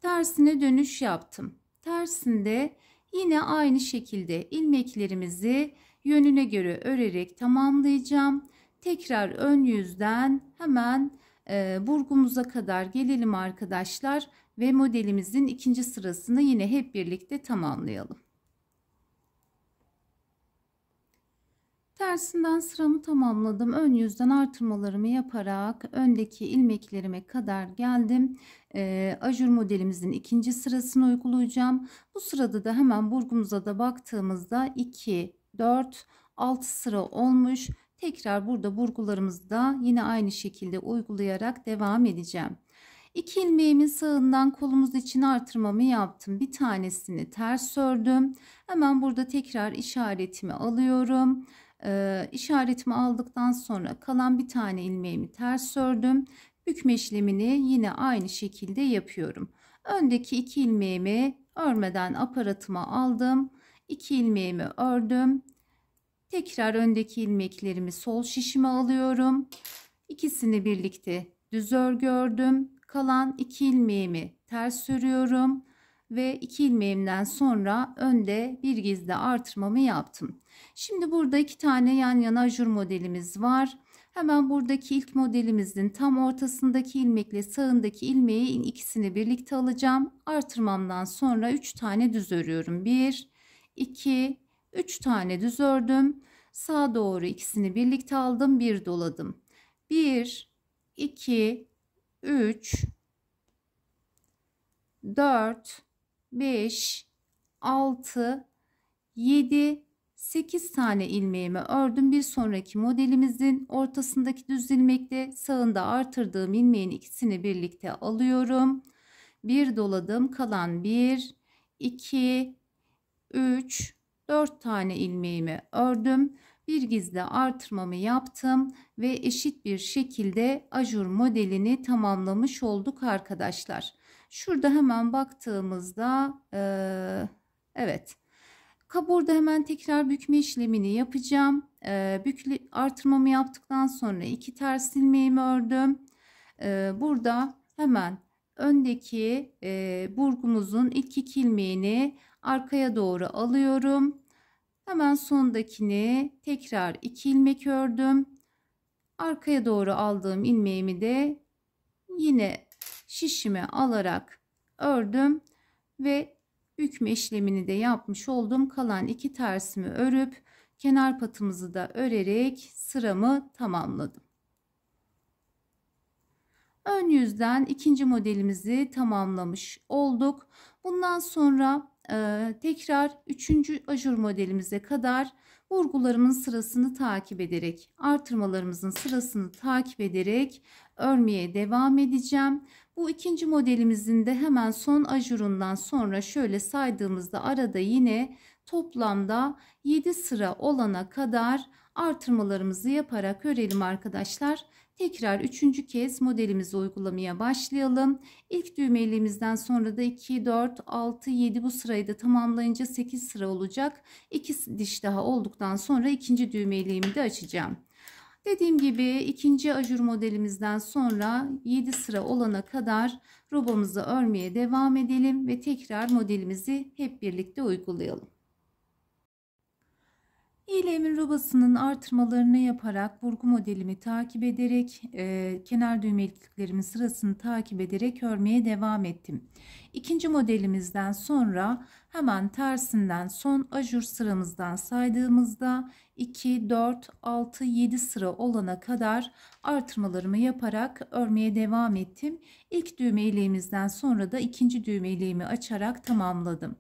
Tersine dönüş yaptım. Tersinde yine aynı şekilde ilmeklerimizi yönüne göre örerek tamamlayacağım. Tekrar ön yüzden hemen e, burgumuza kadar gelelim arkadaşlar ve modelimizin ikinci sırasını yine hep birlikte tamamlayalım. Tersinden sıramı tamamladım. Ön yüzden artırmalarımı yaparak öndeki ilmeklerime kadar geldim. E, ajur modelimizin ikinci sırasını uygulayacağım. Bu sırada da hemen burgumuza da baktığımızda 2, 4, 6 sıra olmuş. Tekrar burada burgularımızı da yine aynı şekilde uygulayarak devam edeceğim. İki ilmeğimin sağından kolumuz için artırmamı yaptım. Bir tanesini ters ördüm. Hemen burada tekrar işaretimi alıyorum e, işaretimi aldıktan sonra kalan bir tane ilmeğimi ters ördüm. Bükme işlemini yine aynı şekilde yapıyorum. Öndeki iki ilmeğimi örmeden aparatıma aldım. İki ilmeğimi ördüm. Tekrar öndeki ilmeklerimi sol şişime alıyorum. İkisini birlikte düz örgü ördüm. Kalan iki ilmeğimi ters örüyorum ve iki ilmeğimden sonra önde bir gizli artırmamı yaptım. Şimdi burada iki tane yan yana ajur modelimiz var. Hemen buradaki ilk modelimizin tam ortasındaki ilmekle sağındaki ilmeği ikisini birlikte alacağım. Artırmamdan sonra 3 tane düz örüyorum. 1, 2, 3 tane düz ördüm. Sağa doğru ikisini birlikte aldım. Bir doladım. 1, 2, 3, 4, 5, 6, 7, 8 tane ilmeğimi ördüm. Bir sonraki modelimizin ortasındaki düz ilmekte sağında artırdığım ilmeğin ikisini birlikte alıyorum. Bir doladım kalan 1, 2, 3, 4 tane ilmeğimi ördüm. Bir gizli artırmamı yaptım ve eşit bir şekilde ajur modelini tamamlamış olduk arkadaşlar. Şurada hemen baktığımızda e, evet kaburda hemen tekrar bükme işlemini yapacağım. E, bükle, artırmamı yaptıktan sonra iki ters ilmeğimi ördüm. E, burada hemen öndeki e, burgumuzun ilk iki ilmeğini arkaya doğru alıyorum. Hemen sondakini tekrar iki ilmek ördüm. Arkaya doğru aldığım ilmeğimi de yine şişimi alarak ördüm ve bükme işlemini de yapmış oldum. Kalan iki tersimi örüp kenar patımızı da örerek sıramı tamamladım. Ön yüzden ikinci modelimizi tamamlamış olduk. Bundan sonra e, tekrar üçüncü ajur modelimize kadar vurgularımın sırasını takip ederek artırmalarımızın sırasını takip ederek örmeye devam edeceğim. Bu ikinci modelimizin de hemen son ajurundan sonra şöyle saydığımızda arada yine toplamda 7 sıra olana kadar artırmalarımızı yaparak örelim arkadaşlar. Tekrar üçüncü kez modelimizi uygulamaya başlayalım. İlk düğmeliğimizden sonra da 2, 4, 6, 7 bu sırayı da tamamlayınca 8 sıra olacak. 2 diş daha olduktan sonra ikinci düğmeliğimi de açacağım. Dediğim gibi ikinci ajur modelimizden sonra 7 sıra olana kadar robamızı örmeye devam edelim ve tekrar modelimizi hep birlikte uygulayalım. İğnemin robasının artırmalarını yaparak burgu modelimi takip ederek e, kenar düğmeliklerimin sırasını takip ederek örmeye devam ettim. İkinci modelimizden sonra hemen tersinden son ajur sıramızdan saydığımızda 2, 4, 6, 7 sıra olana kadar artırmalarımı yaparak örmeye devam ettim. İlk düğme ileğimizden sonra da ikinci düğme ileğimi açarak tamamladım.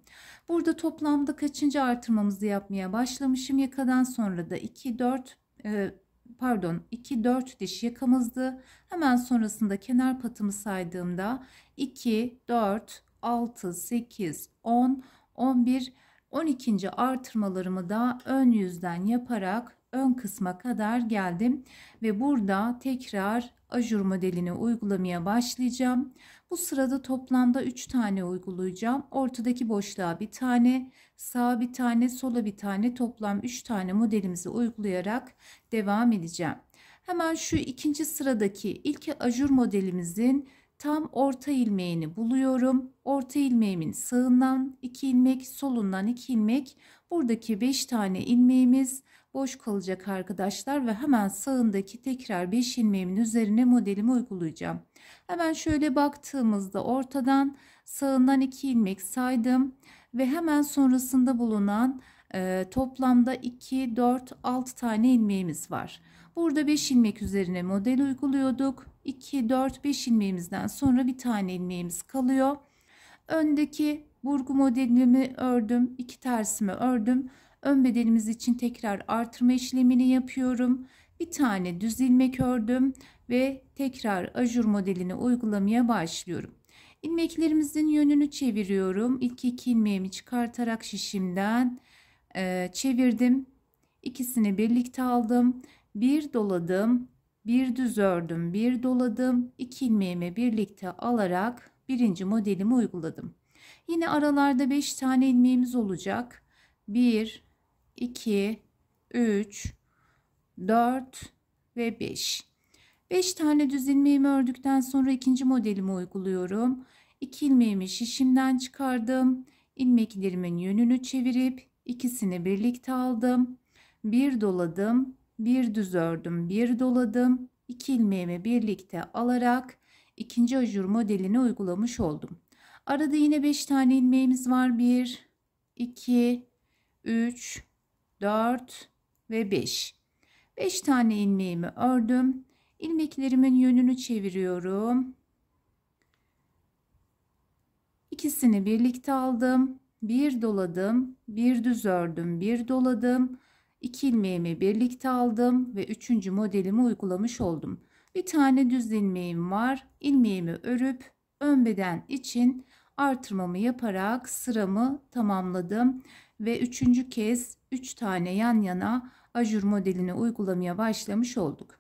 Burada toplamda kaçıncı artırmamızı yapmaya başlamışım yakadan sonra da 2, 4, e, pardon 2 4 diş yakamızdı. Hemen sonrasında kenar patımı saydığımda 2 4 6 8 10 11 12. artırmalarımı da ön yüzden yaparak ön kısma kadar geldim ve burada tekrar ajur modelini uygulamaya başlayacağım. Bu sırada toplamda 3 tane uygulayacağım. Ortadaki boşluğa bir tane, sağa bir tane, sola bir tane toplam 3 tane modelimizi uygulayarak devam edeceğim. Hemen şu ikinci sıradaki ilk ajur modelimizin tam orta ilmeğini buluyorum. Orta ilmeğimin sağından 2 ilmek, solundan 2 ilmek. Buradaki 5 tane ilmeğimiz boş kalacak arkadaşlar ve hemen sağındaki tekrar 5 ilmeğimin üzerine modelimi uygulayacağım. Hemen şöyle baktığımızda ortadan sağından 2 ilmek saydım ve hemen sonrasında bulunan e, toplamda 2, 4, 6 tane ilmeğimiz var. Burada 5 ilmek üzerine model uyguluyorduk. 2, 4, 5 ilmeğimizden sonra bir tane ilmeğimiz kalıyor. Öndeki burgu modelimi ördüm. iki tersimi ördüm. Ön bedenimiz için tekrar artırma işlemini yapıyorum. Bir tane düz ilmek ördüm ve tekrar ajur modelini uygulamaya başlıyorum. İlmeklerimizin yönünü çeviriyorum. İlk iki ilmeğimi çıkartarak şişimden e, çevirdim. İkisini birlikte aldım. Bir doladım bir düz ördüm, bir doladım. iki ilmeğimi birlikte alarak birinci modelimi uyguladım. Yine aralarda 5 tane ilmeğimiz olacak. 1, 2, 3, 4 ve 5. 5 tane düz ilmeğimi ördükten sonra ikinci modelimi uyguluyorum. 2 ilmeğimi şişimden çıkardım. ilmeklerimin yönünü çevirip ikisini birlikte aldım. Bir doladım, bir düz ördüm, bir doladım. iki ilmeğimi birlikte alarak ikinci ajur modelini uygulamış oldum. Arada yine 5 tane ilmeğimiz var. 1, 2, 3, 4 ve 5. 5 tane ilmeğimi ördüm. Ilmeklerimin yönünü çeviriyorum. İkisini birlikte aldım. Bir doladım, bir düz ördüm, bir doladım. 2 ilmeğimi birlikte aldım ve 3. modelimi uygulamış oldum. Bir tane düz ilmeğim var. İlmeğimi örüp ön beden için artırmamı yaparak sıramı tamamladım ve üçüncü kez 3 üç tane yan yana ajur modelini uygulamaya başlamış olduk.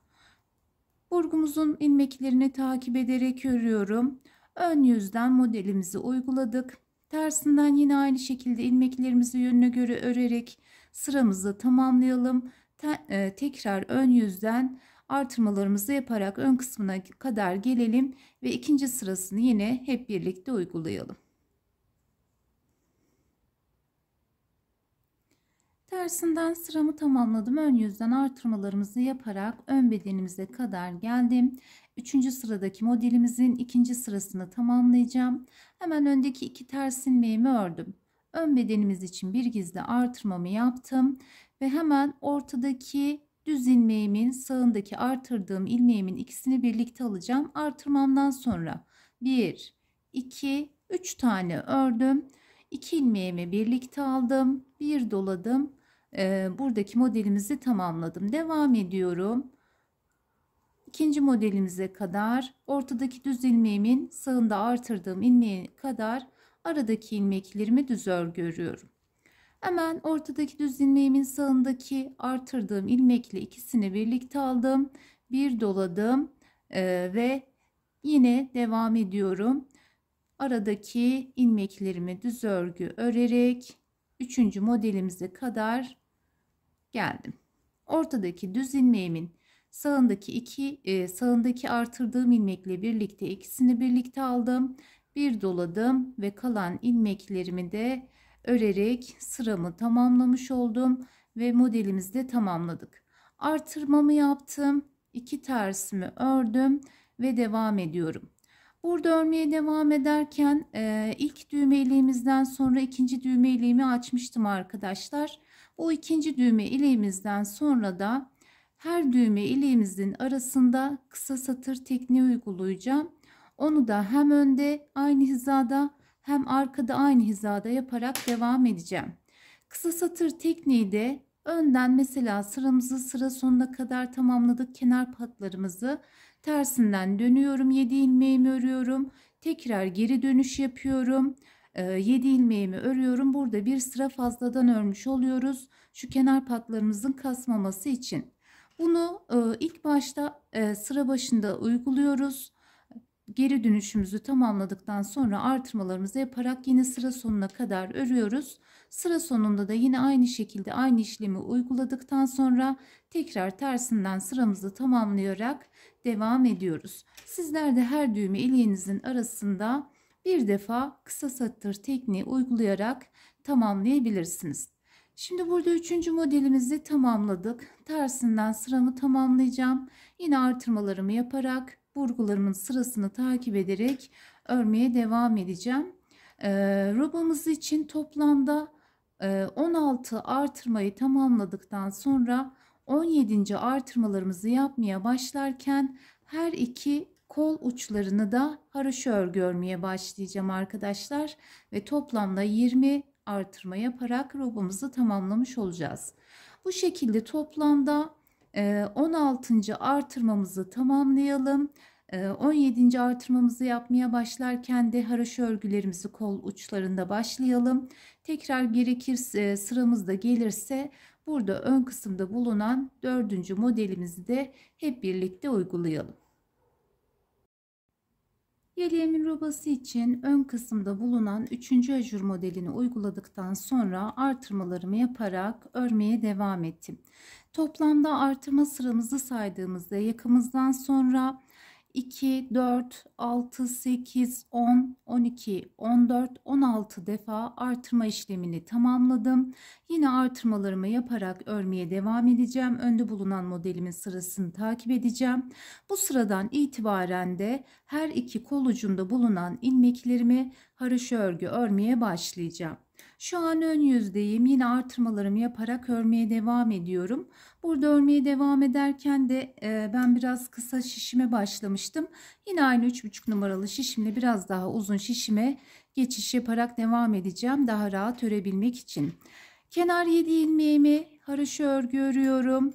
Burgumuzun ilmeklerini takip ederek örüyorum. Ön yüzden modelimizi uyguladık. Tersinden yine aynı şekilde ilmeklerimizi yönüne göre örerek sıramızı tamamlayalım. E, tekrar ön yüzden artırmalarımızı yaparak ön kısmına kadar gelelim ve ikinci sırasını yine hep birlikte uygulayalım. Tersinden sıramı tamamladım. Ön yüzden artırmalarımızı yaparak ön bedenimize kadar geldim. Üçüncü sıradaki modelimizin ikinci sırasını tamamlayacağım. Hemen öndeki iki ters ilmeğimi ördüm ön bedenimiz için bir gizli artırmamı yaptım ve hemen ortadaki düz ilmeğimin sağındaki artırdığım ilmeğimin ikisini birlikte alacağım. Artırmamdan sonra 1 2 3 tane ördüm. 2 ilmeğimi birlikte aldım. Bir doladım. Ee, buradaki modelimizi tamamladım. Devam ediyorum. İkinci modelimize kadar ortadaki düz ilmeğimin sağında artırdığım ilmeğe kadar aradaki ilmeklerimi düz örgü Hemen ortadaki düz ilmeğimin sağındaki artırdığım ilmekle ikisini birlikte aldım. Bir doladım e, ve yine devam ediyorum. Aradaki ilmeklerimi düz örgü örerek 3. modelimize kadar geldim. Ortadaki düz ilmeğimin sağındaki iki e, sağındaki artırdığım ilmekle birlikte ikisini birlikte aldım bir doladım ve kalan ilmeklerimi de örerek sıramı tamamlamış oldum ve modelimizi de tamamladık. Artırmamı yaptım. iki tersimi ördüm ve devam ediyorum. Burada örmeye devam ederken e, ilk düğme düğmeliğimizden sonra ikinci düğme düğmeliğimi açmıştım arkadaşlar. Bu ikinci düğme iliğimizden sonra da her düğme iliğimizin arasında kısa satır tekniği uygulayacağım. Onu da hem önde aynı hizada hem arkada aynı hizada yaparak devam edeceğim. Kısa satır tekniği de önden mesela sıramızı sıra sonuna kadar tamamladık kenar patlarımızı. Tersinden dönüyorum 7 ilmeğimi örüyorum. Tekrar geri dönüş yapıyorum. 7 ee, ilmeğimi örüyorum. Burada bir sıra fazladan örmüş oluyoruz. Şu kenar patlarımızın kasmaması için. Bunu e, ilk başta e, sıra başında uyguluyoruz geri dönüşümüzü tamamladıktan sonra artırmalarımızı yaparak yine sıra sonuna kadar örüyoruz. Sıra sonunda da yine aynı şekilde aynı işlemi uyguladıktan sonra tekrar tersinden sıramızı tamamlayarak devam ediyoruz. Sizler de her düğme iliğinizin arasında bir defa kısa satır tekniği uygulayarak tamamlayabilirsiniz. Şimdi burada üçüncü modelimizi tamamladık. Tersinden sıramı tamamlayacağım. Yine artırmalarımı yaparak burgularımın sırasını takip ederek örmeye devam edeceğim. E, robamız için toplamda e, 16 artırmayı tamamladıktan sonra 17. artırmalarımızı yapmaya başlarken her iki kol uçlarını da haroşör görmeye başlayacağım arkadaşlar ve toplamda 20 artırma yaparak robamızı tamamlamış olacağız. Bu şekilde toplamda 16. artırmamızı tamamlayalım. 17. artırmamızı yapmaya başlarken de haroşa örgülerimizi kol uçlarında başlayalım. Tekrar gerekirse sıramızda gelirse burada ön kısımda bulunan 4. modelimizi de hep birlikte uygulayalım. Yeleğimin robası için ön kısımda bulunan 3. ajur modelini uyguladıktan sonra artırmalarımı yaparak örmeye devam ettim. Toplamda artırma sıramızı saydığımızda yakamızdan sonra 2, 4, 6, 8, 10, 12, 14, 16 defa artırma işlemini tamamladım. Yine artırmalarımı yaparak örmeye devam edeceğim. Önde bulunan modelimin sırasını takip edeceğim. Bu sıradan itibaren de her iki kol ucunda bulunan ilmeklerimi haroşa örgü örmeye başlayacağım. Şu an ön yüzdeyim. Yine artırmalarımı yaparak örmeye devam ediyorum. Burada örmeye devam ederken de e, ben biraz kısa şişime başlamıştım. Yine aynı 3,5 numaralı şişimle biraz daha uzun şişime geçiş yaparak devam edeceğim. Daha rahat örebilmek için. Kenar 7 ilmeğimi haroşa örgü örüyorum.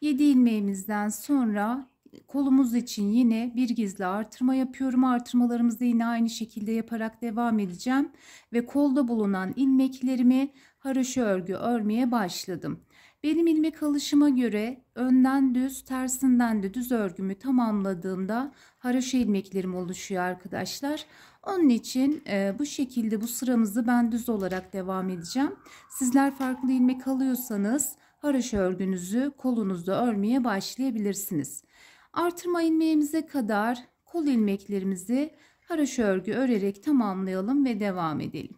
7 ilmeğimizden sonra kolumuz için yine bir gizli artırma yapıyorum. Artırmalarımızı yine aynı şekilde yaparak devam edeceğim. Ve kolda bulunan ilmeklerimi haroşa örgü örmeye başladım. Benim ilmek alışıma göre önden düz tersinden de düz örgümü tamamladığımda haroşa ilmeklerim oluşuyor arkadaşlar. Onun için e, bu şekilde bu sıramızı ben düz olarak devam edeceğim. Sizler farklı ilmek alıyorsanız haroşa örgünüzü kolunuzda örmeye başlayabilirsiniz. Artırma ilmeğimize kadar kol ilmeklerimizi haraşo örgü örerek tamamlayalım ve devam edelim.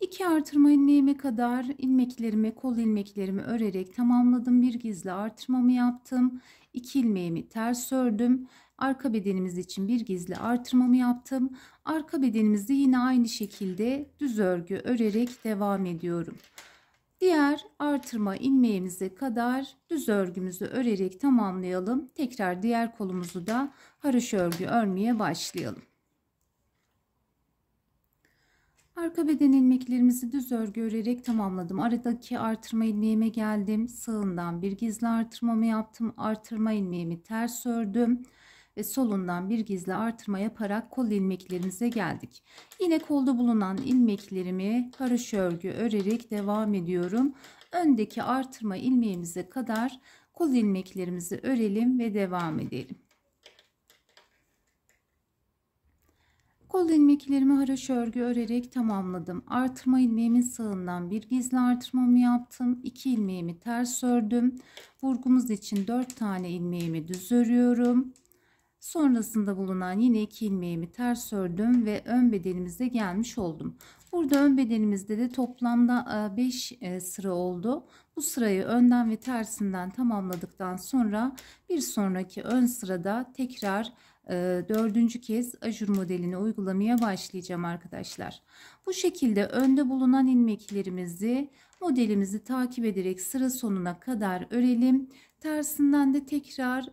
2 artırma ilmeğime kadar ilmeklerimi kol ilmeklerimi örerek tamamladım. Bir gizli artırmamı yaptım. 2 ilmeğimi ters ördüm. Arka bedenimiz için bir gizli artırmamı yaptım. Arka bedenimizi yine aynı şekilde düz örgü örerek devam ediyorum. Diğer artırma ilmeğimize kadar düz örgümüzü örerek tamamlayalım. Tekrar diğer kolumuzu da haroşa örgü örmeye başlayalım. Arka beden ilmeklerimizi düz örgü örerek tamamladım. Aradaki artırma ilmeğime geldim. Sağından bir gizli artırmamı yaptım. Artırma ilmeğimi ters ördüm ve solundan bir gizli artırma yaparak kol ilmeklerimize geldik. Yine kolda bulunan ilmeklerimi haroş örgü örerek devam ediyorum. Öndeki artırma ilmeğimize kadar kol ilmeklerimizi örelim ve devam edelim. Kol ilmeklerimi haroş örgü örerek tamamladım. Artırma ilmeğimin sağından bir gizli artırmamı yaptım. 2 ilmeğimi ters ördüm. Vurgumuz için 4 tane ilmeğimi düz örüyorum. Sonrasında bulunan yine iki ilmeğimi ters ördüm ve ön bedenimize gelmiş oldum. Burada ön bedenimizde de toplamda 5 e, e, sıra oldu. Bu sırayı önden ve tersinden tamamladıktan sonra bir sonraki ön sırada tekrar e, dördüncü kez ajur modelini uygulamaya başlayacağım arkadaşlar. Bu şekilde önde bulunan ilmeklerimizi modelimizi takip ederek sıra sonuna kadar örelim. Tersinden de tekrar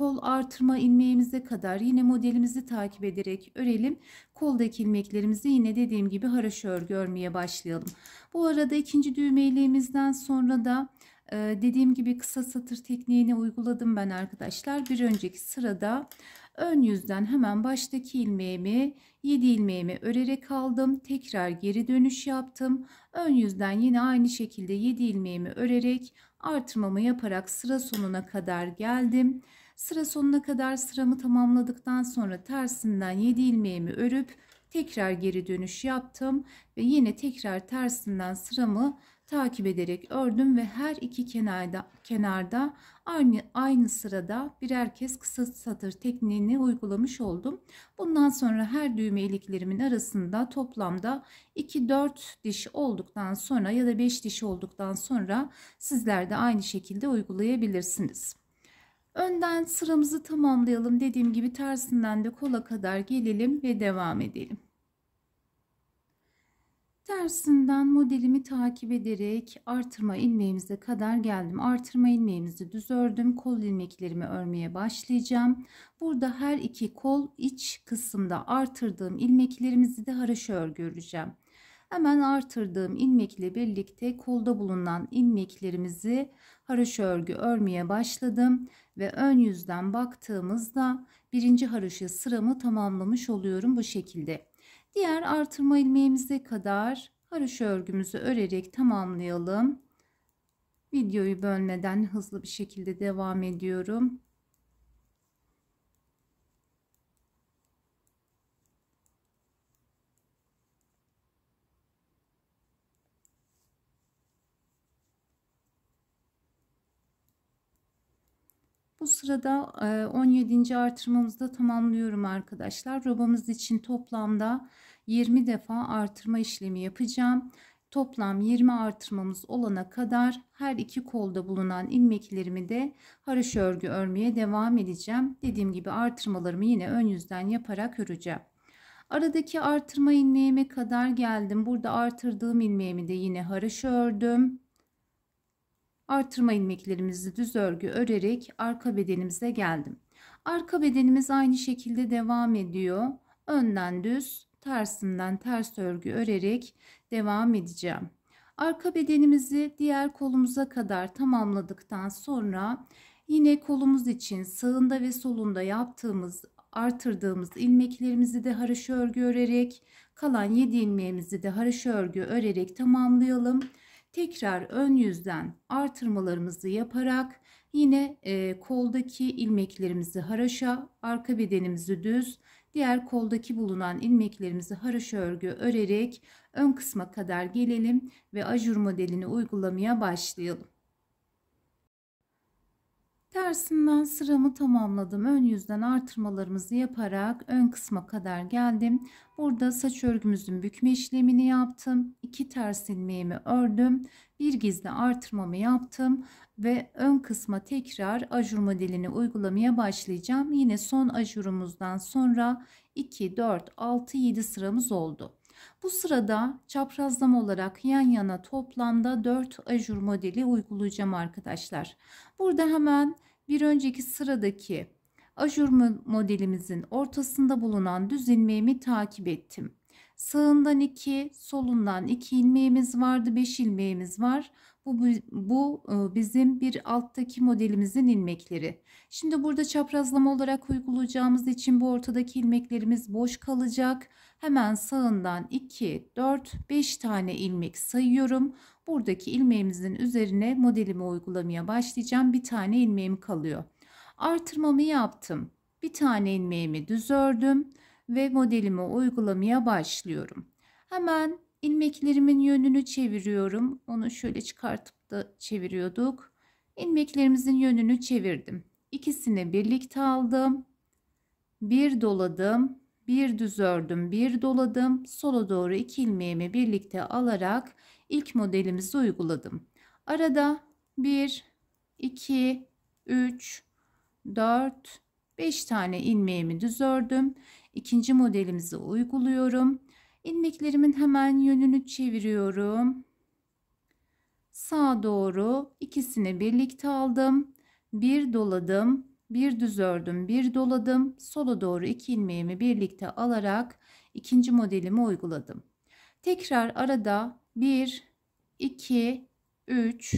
kol artırma ilmeğimize kadar yine modelimizi takip ederek örelim. Koldaki ilmeklerimizi yine dediğim gibi haraşör görmeye başlayalım. Bu arada ikinci düğme ileğimizden sonra da e, dediğim gibi kısa satır tekniğini uyguladım ben arkadaşlar. Bir önceki sırada ön yüzden hemen baştaki ilmeğimi 7 ilmeğimi örerek aldım. Tekrar geri dönüş yaptım. Ön yüzden yine aynı şekilde 7 ilmeğimi örerek artırmamı yaparak sıra sonuna kadar geldim. Sıra sonuna kadar sıramı tamamladıktan sonra tersinden 7 ilmeğimi örüp tekrar geri dönüş yaptım ve yine tekrar tersinden sıramı takip ederek ördüm ve her iki kenarda kenarda aynı aynı sırada birer kez kısa satır tekniğini uygulamış oldum. Bundan sonra her düğme iliklerimin arasında toplamda 2 4 diş olduktan sonra ya da 5 diş olduktan sonra sizler de aynı şekilde uygulayabilirsiniz. Önden sıramızı tamamlayalım. Dediğim gibi tersinden de kola kadar gelelim ve devam edelim. Tersinden modelimi takip ederek artırma ilmeğimize kadar geldim. Artırma ilmeğimizi düz ördüm. Kol ilmeklerimi örmeye başlayacağım. Burada her iki kol iç kısımda artırdığım ilmeklerimizi de haraşör göreceğim. Hemen artırdığım ilmekle birlikte kolda bulunan ilmeklerimizi haraş örgü örmeye başladım ve ön yüzden baktığımızda birinci haroşa sıramı tamamlamış oluyorum bu şekilde. Diğer artırma ilmeğimize kadar haroşa örgümüzü örerek tamamlayalım. Videoyu bölmeden hızlı bir şekilde devam ediyorum. sırada 17. artırmamızda tamamlıyorum arkadaşlar. Robamız için toplamda 20 defa artırma işlemi yapacağım. Toplam 20 artırmamız olana kadar her iki kolda bulunan ilmeklerimi de haraş örgü örmeye devam edeceğim. Dediğim gibi artırmalarımı yine ön yüzden yaparak öreceğim. Aradaki artırma ilmeğime kadar geldim. Burada artırdığım ilmeğimi de yine haraş ördüm. Artırma ilmeklerimizi düz örgü örerek arka bedenimize geldim. Arka bedenimiz aynı şekilde devam ediyor. Önden düz, tersinden ters örgü örerek devam edeceğim. Arka bedenimizi diğer kolumuza kadar tamamladıktan sonra yine kolumuz için sağında ve solunda yaptığımız artırdığımız ilmeklerimizi de haraşo örgü örerek kalan 7 ilmeğimizi de haraşo örgü örerek tamamlayalım tekrar ön yüzden artırmalarımızı yaparak yine e, koldaki ilmeklerimizi haraşa, arka bedenimizi düz, diğer koldaki bulunan ilmeklerimizi haraşa örgü örerek ön kısma kadar gelelim ve ajur modelini uygulamaya başlayalım. Tersinden sıramı tamamladım. Ön yüzden artırmalarımızı yaparak ön kısma kadar geldim. Burada saç örgümüzün bükme işlemini yaptım. 2 ters ilmeğimi ördüm. Bir gizli artırmamı yaptım ve ön kısma tekrar ajur modelini uygulamaya başlayacağım. Yine son ajurumuzdan sonra 2 4 6 7 sıramız oldu. Bu sırada çaprazlama olarak yan yana toplamda 4 ajur modeli uygulayacağım arkadaşlar. Burada hemen bir önceki sıradaki ajur modelimizin ortasında bulunan düz ilmeğimi takip ettim. Sağından 2, solundan 2 ilmeğimiz vardı, 5 ilmeğimiz var. Bu, bu e, bizim bir alttaki modelimizin ilmekleri. Şimdi burada çaprazlama olarak uygulayacağımız için bu ortadaki ilmeklerimiz boş kalacak. Hemen sağından 2, 4, 5 tane ilmek sayıyorum. Buradaki ilmeğimizin üzerine modelimi uygulamaya başlayacağım. Bir tane ilmeğim kalıyor. Artırmamı yaptım. Bir tane ilmeğimi düz ördüm ve modelimi uygulamaya başlıyorum. Hemen ilmeklerimin yönünü çeviriyorum. Onu şöyle çıkartıp da çeviriyorduk. Ilmeklerimizin yönünü çevirdim. İkisini birlikte aldım. Bir doladım bir düz ördüm, bir doladım. Sola doğru iki ilmeğimi birlikte alarak ilk modelimizi uyguladım. Arada 1 2 3 4 5 tane ilmeğimi düz ördüm. İkinci modelimizi uyguluyorum. Ilmeklerimin hemen yönünü çeviriyorum. Sağa doğru ikisini birlikte aldım. Bir doladım bir düz ördüm, bir doladım. Sola doğru iki ilmeğimi birlikte alarak ikinci modelimi uyguladım. Tekrar arada 1 2 3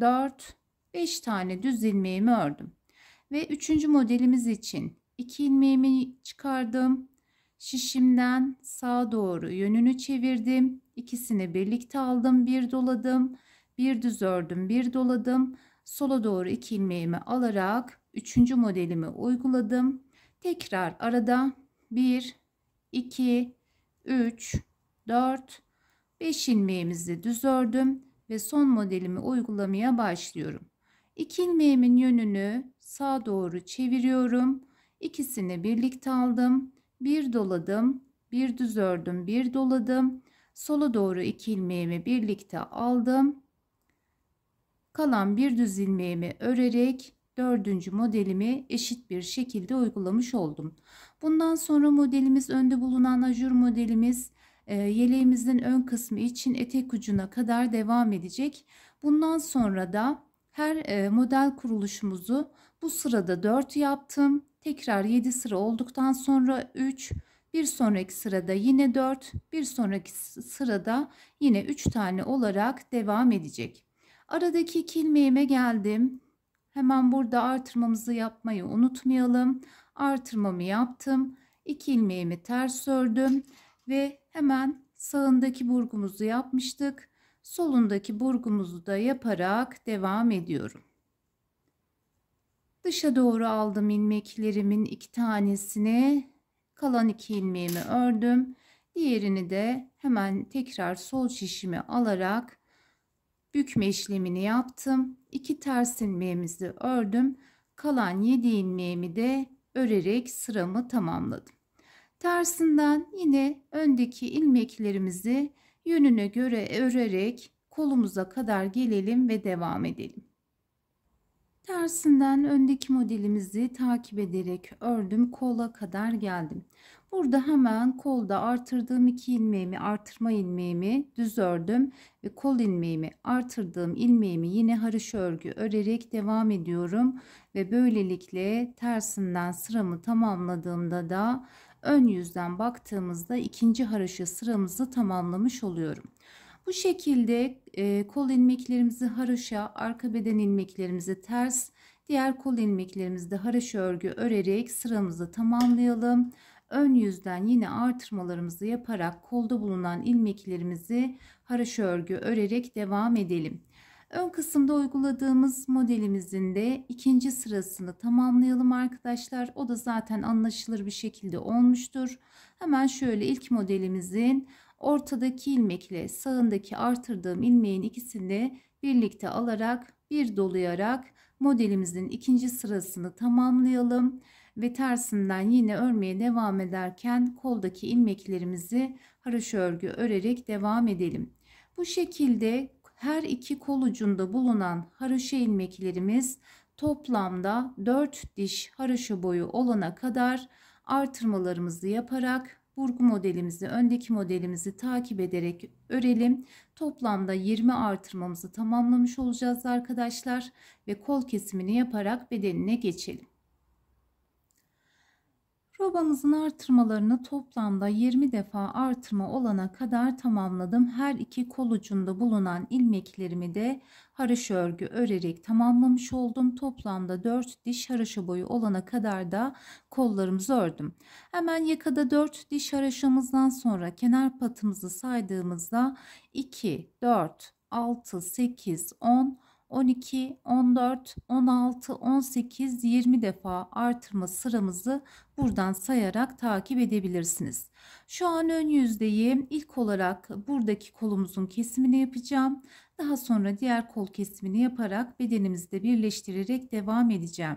4 5 tane düz ilmeğimi ördüm. Ve üçüncü modelimiz için iki ilmeğimi çıkardım. Şişimden sağa doğru yönünü çevirdim. İkisini birlikte aldım, bir doladım, bir düz ördüm, bir doladım sola doğru iki ilmeğimi alarak üçüncü modelimi uyguladım. Tekrar arada 1, 2, 3, 4, 5 ilmeğimizi düz ördüm ve son modelimi uygulamaya başlıyorum. İki ilmeğimin yönünü sağa doğru çeviriyorum. İkisini birlikte aldım. Bir doladım, bir düz ördüm, bir doladım. Sola doğru iki ilmeğimi birlikte aldım kalan bir düz ilmeğimi örerek dördüncü modelimi eşit bir şekilde uygulamış oldum. Bundan sonra modelimiz önde bulunan ajur modelimiz e, yeleğimizin ön kısmı için etek ucuna kadar devam edecek. Bundan sonra da her e, model kuruluşumuzu bu sırada 4 yaptım. Tekrar 7 sıra olduktan sonra 3, bir sonraki sırada yine 4, bir sonraki sırada yine 3 tane olarak devam edecek. Aradaki iki ilmeğime geldim. Hemen burada artırmamızı yapmayı unutmayalım. Artırmamı yaptım. İki ilmeğimi ters ördüm ve hemen sağındaki burgumuzu yapmıştık. Solundaki burgumuzu da yaparak devam ediyorum. Dışa doğru aldım ilmeklerimin iki tanesini. Kalan iki ilmeğimi ördüm. Diğerini de hemen tekrar sol şişimi alarak Bükme işlemini yaptım. 2 ters ilmeğimizi ördüm. Kalan 7 ilmeğimi de örerek sıramı tamamladım. Tersinden yine öndeki ilmeklerimizi yönüne göre örerek kolumuza kadar gelelim ve devam edelim. Tersinden öndeki modelimizi takip ederek ördüm kola kadar geldim. Burada hemen kolda artırdığım iki ilmeğimi, artırma ilmeğimi düz ördüm ve kol ilmeğimi, artırdığım ilmeğimi yine haroş örgü örerek devam ediyorum ve böylelikle tersinden sıramı tamamladığımda da ön yüzden baktığımızda ikinci haroşa sıramızı tamamlamış oluyorum. Bu şekilde e, kol ilmeklerimizi haroşa, arka beden ilmeklerimizi ters, diğer kol ilmeklerimizi de haroşa örgü örerek sıramızı tamamlayalım ön yüzden yine artırmalarımızı yaparak kolda bulunan ilmeklerimizi haraş örgü örerek devam edelim. Ön kısımda uyguladığımız modelimizin de ikinci sırasını tamamlayalım arkadaşlar. O da zaten anlaşılır bir şekilde olmuştur. Hemen şöyle ilk modelimizin ortadaki ilmekle sağındaki artırdığım ilmeğin ikisini birlikte alarak bir dolayarak modelimizin ikinci sırasını tamamlayalım ve tersinden yine örmeye devam ederken koldaki ilmeklerimizi haroşa örgü örerek devam edelim. Bu şekilde her iki kol ucunda bulunan haroşa ilmeklerimiz toplamda 4 diş haroşa boyu olana kadar artırmalarımızı yaparak burgu modelimizi öndeki modelimizi takip ederek örelim. Toplamda 20 artırmamızı tamamlamış olacağız arkadaşlar ve kol kesimini yaparak bedenine geçelim. Robamızın artırmalarını toplamda 20 defa artırma olana kadar tamamladım. Her iki kol ucunda bulunan ilmeklerimi de haraş örgü örerek tamamlamış oldum. Toplamda 4 diş haraşo boyu olana kadar da kollarımızı ördüm. Hemen yakada 4 diş haraşomuzdan sonra kenar patımızı saydığımızda 2, 4, 6, 8, 10, 12, 14, 16, 18, 20 defa artırma sıramızı buradan sayarak takip edebilirsiniz. Şu an ön yüzdeyi ilk olarak buradaki kolumuzun kesimini yapacağım. Daha sonra diğer kol kesimini yaparak bedenimizde birleştirerek devam edeceğim.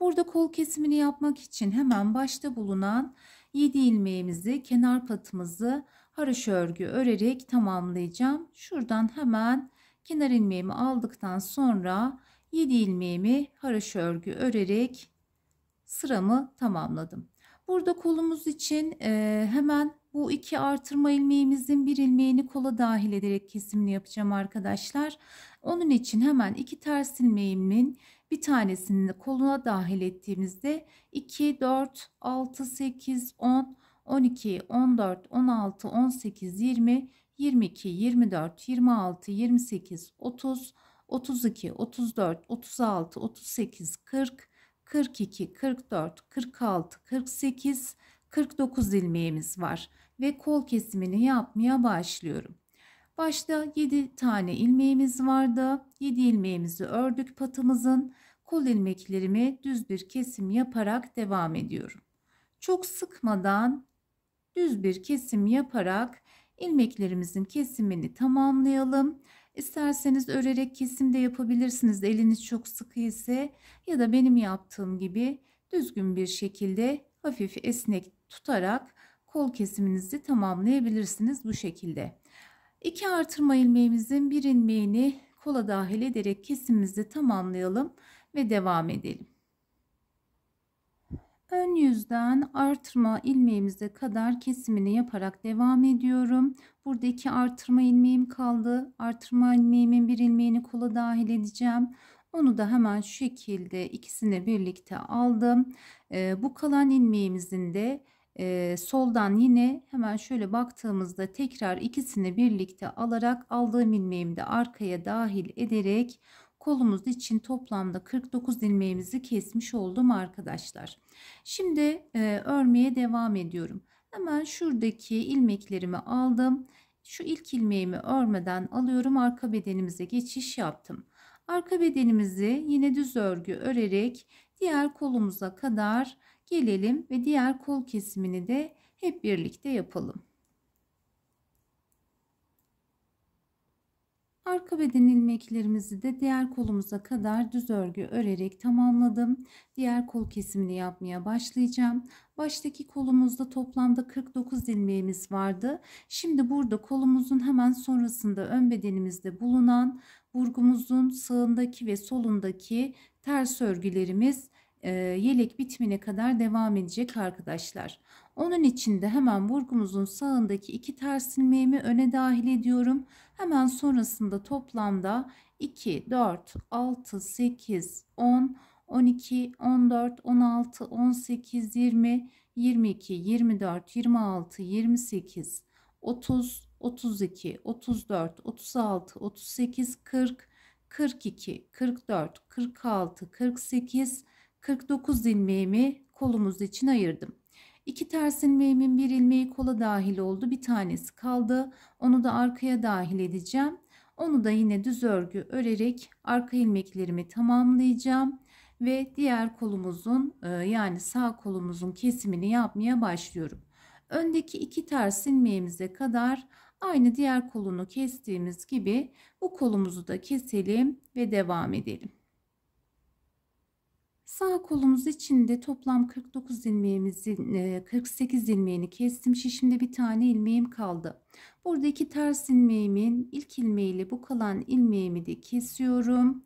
Burada kol kesimini yapmak için hemen başta bulunan 7 ilmeğimizi, kenar patımızı haraş örgü örerek tamamlayacağım. Şuradan hemen Kenar ilmeğimi aldıktan sonra 7 ilmeğimi haraş örgü örerek sıramı tamamladım. Burada kolumuz için e, hemen bu iki artırma ilmeğimizin bir ilmeğini kola dahil ederek kesimini yapacağım arkadaşlar. Onun için hemen iki ters ilmeğimin bir tanesini koluna dahil ettiğimizde 2, 4, 6, 8, 10, 12, 14, 16, 18, 20, 22, 24, 26, 28, 30, 32, 34, 36, 38, 40, 42, 44, 46, 48, 49 ilmeğimiz var ve kol kesimini yapmaya başlıyorum. Başta 7 tane ilmeğimiz vardı. 7 ilmeğimizi ördük patımızın. Kol ilmeklerimi düz bir kesim yaparak devam ediyorum. Çok sıkmadan düz bir kesim yaparak ilmeklerimizin kesimini tamamlayalım. İsterseniz örerek kesim de yapabilirsiniz eliniz çok sıkı ise ya da benim yaptığım gibi düzgün bir şekilde hafif esnek tutarak kol kesiminizi tamamlayabilirsiniz bu şekilde. İki artırma ilmeğimizin bir ilmeğini kola dahil ederek kesimimizi tamamlayalım ve devam edelim. Ön yüzden artırma ilmeğimize kadar kesimini yaparak devam ediyorum. Buradaki artırma ilmeğim kaldı. Artırma ilmeğimin bir ilmeğini kola dahil edeceğim. Onu da hemen şu şekilde ikisini birlikte aldım. Ee, bu kalan ilmeğimizin de e, soldan yine hemen şöyle baktığımızda tekrar ikisini birlikte alarak aldığım ilmeğimi de arkaya dahil ederek kolumuz için toplamda 49 ilmeğimizi kesmiş oldum arkadaşlar. Şimdi e, örmeye devam ediyorum. Hemen şuradaki ilmeklerimi aldım. Şu ilk ilmeğimi örmeden alıyorum. Arka bedenimize geçiş yaptım. Arka bedenimizi yine düz örgü örerek diğer kolumuza kadar gelelim ve diğer kol kesimini de hep birlikte yapalım. Arka beden ilmeklerimizi de diğer kolumuza kadar düz örgü örerek tamamladım. Diğer kol kesimini yapmaya başlayacağım. Baştaki kolumuzda toplamda 49 ilmeğimiz vardı. Şimdi burada kolumuzun hemen sonrasında ön bedenimizde bulunan burgumuzun sağındaki ve solundaki ters örgülerimiz e, yelek bitimine kadar devam edecek arkadaşlar. Onun için de hemen burgumuzun sağındaki iki ters ilmeğimi öne dahil ediyorum. Hemen sonrasında toplamda 2, 4, 6, 8, 10, 12, 14, 16, 18, 20, 22, 24, 26, 28, 30, 32, 34, 36, 38, 40, 42, 44, 46, 48, 49 ilmeğimi kolumuz için ayırdım. İki ters ilmeğimin bir ilmeği kola dahil oldu. Bir tanesi kaldı. Onu da arkaya dahil edeceğim. Onu da yine düz örgü örerek arka ilmeklerimi tamamlayacağım ve diğer kolumuzun e, yani sağ kolumuzun kesimini yapmaya başlıyorum. Öndeki iki ters ilmeğimize kadar aynı diğer kolunu kestiğimiz gibi bu kolumuzu da keselim ve devam edelim. Sağ kolumuz için de toplam 49 ilmeğimizin 48 e, ilmeğini kestim. Şişimde bir tane ilmeğim kaldı. Buradaki ters ilmeğimin ilk ilmeğiyle bu kalan ilmeğimi de kesiyorum.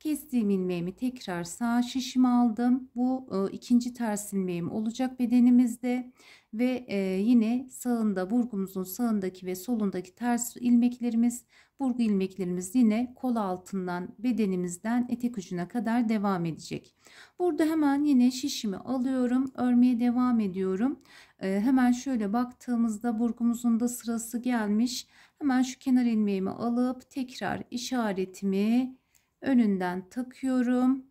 Kestiğim ilmeğimi tekrar sağ şişime aldım. Bu e, ikinci ters ilmeğim olacak bedenimizde. Ve e, yine sağında burgumuzun sağındaki ve solundaki ters ilmeklerimiz, burgu ilmeklerimiz yine kol altından bedenimizden etek ucuna kadar devam edecek. Burada hemen yine şişimi alıyorum. Örmeye devam ediyorum. E, hemen şöyle baktığımızda burgumuzun da sırası gelmiş. Hemen şu kenar ilmeğimi alıp tekrar işaretimi önünden takıyorum.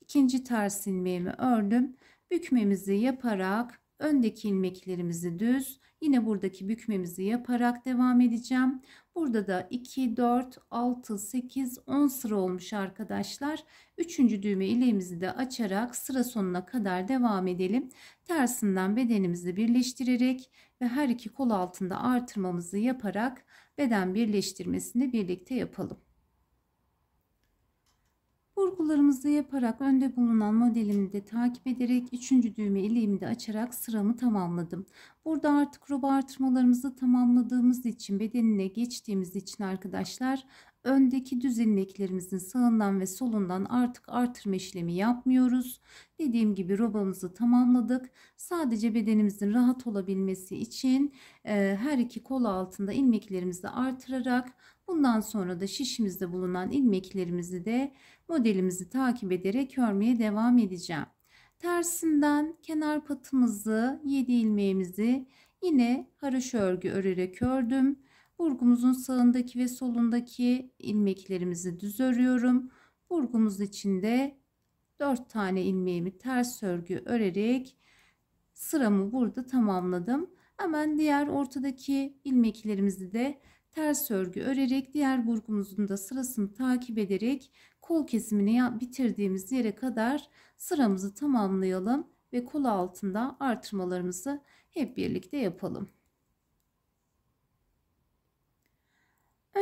İkinci ters ilmeğimi ördüm. Bükmemizi yaparak öndeki ilmeklerimizi düz yine buradaki bükmemizi yaparak devam edeceğim. Burada da 2 4 6 8 10 sıra olmuş arkadaşlar. Üçüncü düğme ileğimizi de açarak sıra sonuna kadar devam edelim. Tersinden bedenimizi birleştirerek ve her iki kol altında artırmamızı yaparak beden birleştirmesini birlikte yapalım. Burgularımızı yaparak önde bulunan modelimi de takip ederek 3. düğme ileğimi de açarak sıramı tamamladım. Burada artık roba artırmalarımızı tamamladığımız için bedenine geçtiğimiz için arkadaşlar öndeki düz ilmeklerimizin sağından ve solundan artık artırma işlemi yapmıyoruz. Dediğim gibi robamızı tamamladık. Sadece bedenimizin rahat olabilmesi için e, her iki kol altında ilmeklerimizi artırarak bundan sonra da şişimizde bulunan ilmeklerimizi de modelimizi takip ederek örmeye devam edeceğim. Tersinden kenar patımızı 7 ilmeğimizi yine haroşa örgü örerek ördüm. Burgumuzun sağındaki ve solundaki ilmeklerimizi düz örüyorum. Burgumuz içinde 4 tane ilmeğimi ters örgü örerek sıramı burada tamamladım. Hemen diğer ortadaki ilmeklerimizi de ters örgü örerek diğer burgumuzun da sırasını takip ederek kol kesimini bitirdiğimiz yere kadar sıramızı tamamlayalım ve kol altında artırmalarımızı hep birlikte yapalım.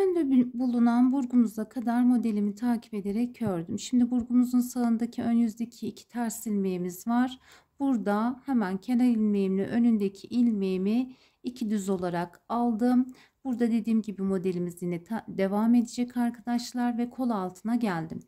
Önde bulunan burgumuza kadar modelimi takip ederek ördüm. Şimdi burgumuzun sağındaki ön yüzdeki iki ters ilmeğimiz var. Burada hemen kenar ilmeğimle önündeki ilmeğimi iki düz olarak aldım. Burada dediğim gibi modelimiz yine devam edecek arkadaşlar ve kol altına geldim.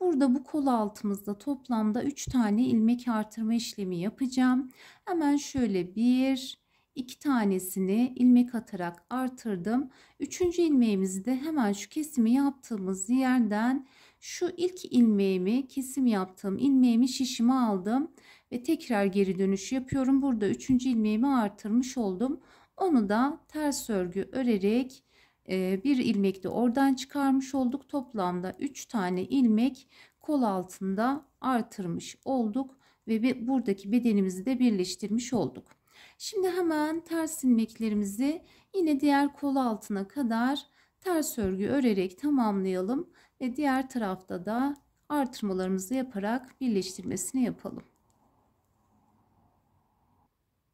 Burada bu kol altımızda toplamda 3 tane ilmek artırma işlemi yapacağım. Hemen şöyle 1 iki tanesini ilmek atarak artırdım. Üçüncü ilmeğimizi de hemen şu kesimi yaptığımız yerden şu ilk ilmeğimi kesim yaptığım ilmeğimi şişime aldım ve tekrar geri dönüş yapıyorum. Burada üçüncü ilmeğimi artırmış oldum. Onu da ters örgü örerek e, bir ilmek de oradan çıkarmış olduk. Toplamda 3 tane ilmek kol altında artırmış olduk ve buradaki bedenimizi de birleştirmiş olduk. Şimdi hemen ters ilmeklerimizi yine diğer kol altına kadar ters örgü örerek tamamlayalım ve diğer tarafta da artırmalarımızı yaparak birleştirmesini yapalım.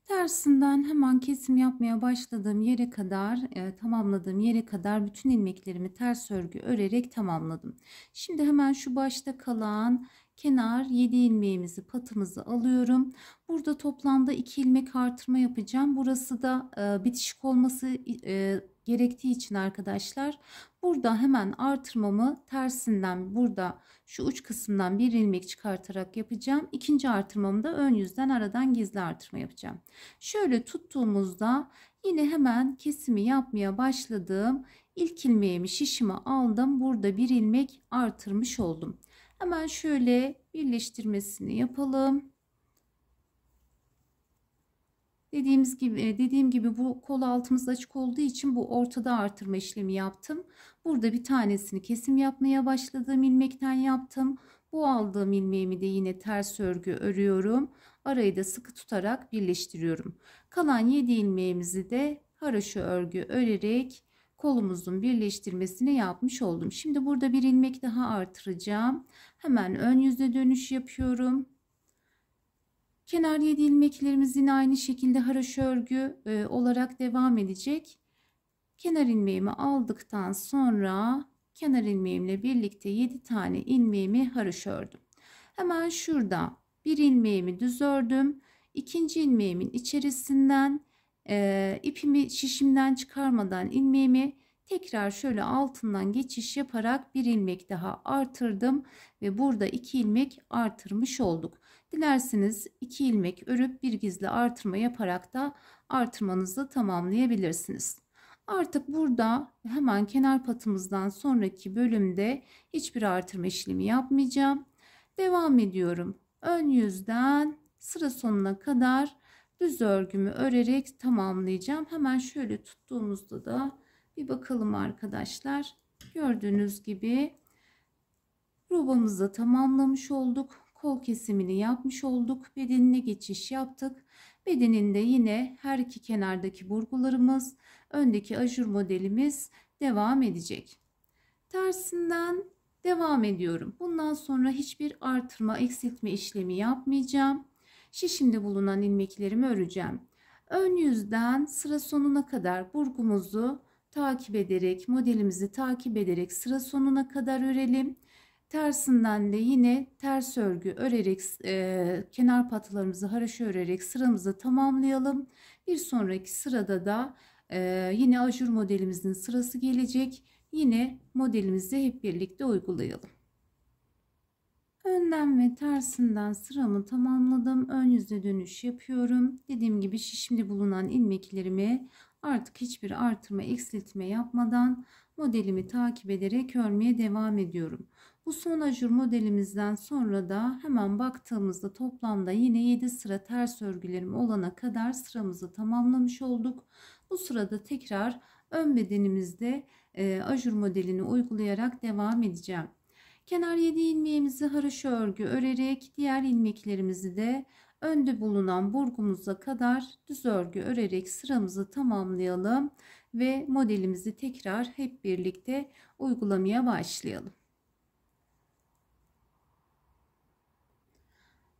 Tersinden hemen kesim yapmaya başladığım yere kadar e, tamamladığım yere kadar bütün ilmeklerimi ters örgü örerek tamamladım. Şimdi hemen şu başta kalan kenar 7 ilmeğimizi patımızı alıyorum. Burada toplamda 2 ilmek artırma yapacağım. Burası da e, bitişik olması e, gerektiği için arkadaşlar burada hemen artırmamı tersinden burada şu uç kısımdan bir ilmek çıkartarak yapacağım. İkinci artırmamı da ön yüzden aradan gizli artırma yapacağım. Şöyle tuttuğumuzda yine hemen kesimi yapmaya başladım. ilk ilmeğimi şişime aldım. Burada bir ilmek artırmış oldum. Hemen şöyle birleştirmesini yapalım. Dediğimiz gibi, e, dediğim gibi bu kol altımız açık olduğu için bu ortada artırma işlemi yaptım. Burada bir tanesini kesim yapmaya başladığım ilmekten yaptım. Bu aldığım ilmeğimi de yine ters örgü örüyorum. Arayı da sıkı tutarak birleştiriyorum. Kalan 7 ilmeğimizi de haroşa örgü örerek kolumuzun birleştirmesini yapmış oldum. Şimdi burada bir ilmek daha artıracağım. Hemen ön yüzde dönüş yapıyorum. Kenar 7 ilmeklerimiz yine aynı şekilde haraş örgü e, olarak devam edecek. Kenar ilmeğimi aldıktan sonra kenar ilmeğimle birlikte 7 tane ilmeğimi haraş ördüm. Hemen şurada bir ilmeğimi düz ördüm. İkinci ilmeğimin içerisinden e, ipimi şişimden çıkarmadan ilmeğimi tekrar şöyle altından geçiş yaparak bir ilmek daha artırdım ve burada iki ilmek artırmış olduk. Dilerseniz iki ilmek örüp bir gizli artırma yaparak da artırmanızı tamamlayabilirsiniz. Artık burada hemen kenar patımızdan sonraki bölümde hiçbir artırma işlemi yapmayacağım. Devam ediyorum. Ön yüzden sıra sonuna kadar düz örgümü örerek tamamlayacağım. Hemen şöyle tuttuğumuzda da bir bakalım arkadaşlar. Gördüğünüz gibi robamızı tamamlamış olduk. Kol kesimini yapmış olduk. Bedenine geçiş yaptık. Bedeninde yine her iki kenardaki burgularımız, öndeki ajur modelimiz devam edecek. Tersinden devam ediyorum. Bundan sonra hiçbir artırma, eksiltme işlemi yapmayacağım şişimde bulunan ilmeklerimi öreceğim. Ön yüzden sıra sonuna kadar burgumuzu takip ederek modelimizi takip ederek sıra sonuna kadar örelim. Tersinden de yine ters örgü örerek e, kenar patlarımızı haraşo örerek sıramızı tamamlayalım. Bir sonraki sırada da e, yine ajur modelimizin sırası gelecek. Yine modelimizi hep birlikte uygulayalım. Önden ve tersinden sıramı tamamladım. Ön yüzde dönüş yapıyorum. Dediğim gibi şişimde bulunan ilmeklerimi artık hiçbir artırma eksiltme yapmadan modelimi takip ederek örmeye devam ediyorum. Bu son ajur modelimizden sonra da hemen baktığımızda toplamda yine 7 sıra ters örgülerim olana kadar sıramızı tamamlamış olduk. Bu sırada tekrar ön bedenimizde e, ajur modelini uygulayarak devam edeceğim. Kenar 7 ilmeğimizi haroşa örgü örerek diğer ilmeklerimizi de önde bulunan burgumuza kadar düz örgü örerek sıramızı tamamlayalım ve modelimizi tekrar hep birlikte uygulamaya başlayalım.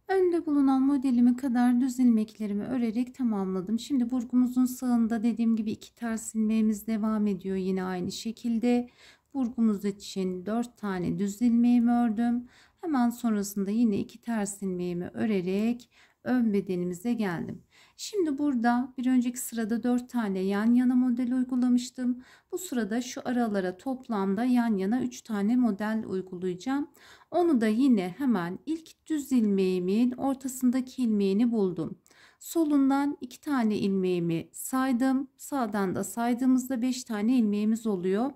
Önde bulunan modelimi kadar düz ilmeklerimi örerek tamamladım. Şimdi burgumuzun sağında dediğim gibi iki ters ilmeğimiz devam ediyor yine aynı şekilde burgumuz için 4 tane düz ilmeğimi ördüm. Hemen sonrasında yine 2 ters ilmeğimi örerek ön bedenimize geldim. Şimdi burada bir önceki sırada 4 tane yan yana model uygulamıştım. Bu sırada şu aralara toplamda yan yana 3 tane model uygulayacağım. Onu da yine hemen ilk düz ilmeğimin ortasındaki ilmeğini buldum. Solundan 2 tane ilmeğimi saydım. Sağdan da saydığımızda 5 tane ilmeğimiz oluyor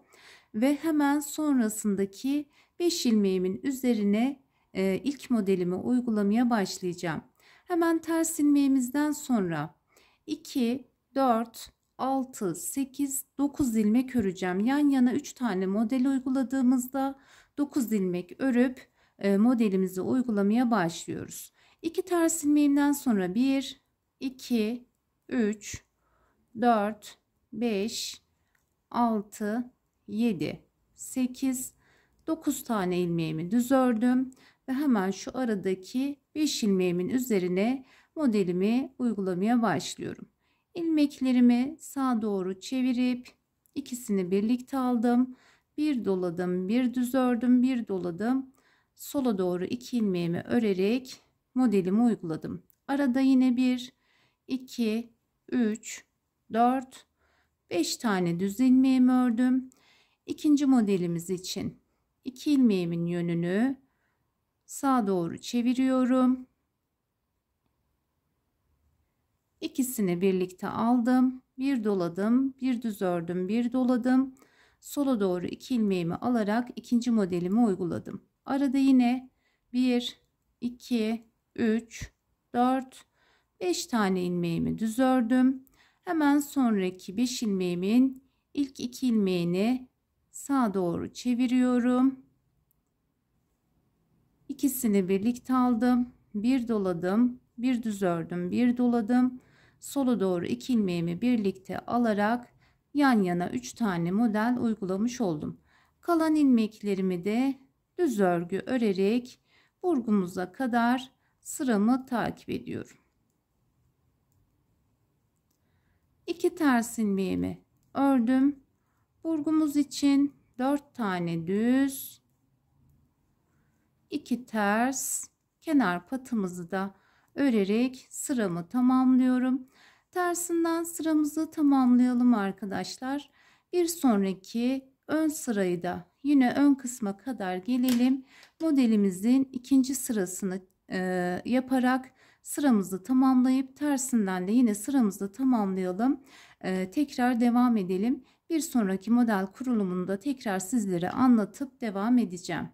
ve hemen sonrasındaki 5 ilmeğimin üzerine e, ilk modelimi uygulamaya başlayacağım. Hemen ters ilmeğimizden sonra 2, 4, 6, 8, 9 ilmek öreceğim. Yan yana 3 tane model uyguladığımızda 9 ilmek örüp e, modelimizi uygulamaya başlıyoruz. 2 ters ilmeğimden sonra 1, 2, 3, 4, 5, 6, 7, 8, 9 tane ilmeğimi düz ördüm ve hemen şu aradaki 5 ilmeğimin üzerine modelimi uygulamaya başlıyorum. İlmeklerimi sağa doğru çevirip ikisini birlikte aldım. Bir doladım, bir düz ördüm, bir doladım. Sola doğru iki ilmeğimi örerek modelimi uyguladım. Arada yine 1, 2, 3, 4, 5 tane düz ilmeğimi ördüm. İkinci modelimiz için iki ilmeğimin yönünü sağa doğru çeviriyorum. İkisini birlikte aldım. Bir doladım, bir düz ördüm, bir doladım. Sola doğru iki ilmeğimi alarak ikinci modelimi uyguladım. Arada yine 1, 2, 3, 4, 5 tane ilmeğimi düz ördüm. Hemen sonraki 5 ilmeğimin ilk 2 ilmeğini sağa doğru çeviriyorum. İkisini birlikte aldım. Bir doladım, bir düz ördüm, bir doladım. Sola doğru iki ilmeğimi birlikte alarak yan yana 3 tane model uygulamış oldum. Kalan ilmeklerimi de düz örgü örerek burgumuza kadar sıramı takip ediyorum. 2 ters ilmeğimi ördüm Burgumuz için 4 tane düz, 2 ters, kenar patımızı da örerek sıramı tamamlıyorum. Tersinden sıramızı tamamlayalım arkadaşlar. Bir sonraki ön sırayı da yine ön kısma kadar gelelim. Modelimizin ikinci sırasını e, yaparak sıramızı tamamlayıp tersinden de yine sıramızı tamamlayalım. E, tekrar devam edelim bir sonraki model kurulumunda tekrar sizlere anlatıp devam edeceğim.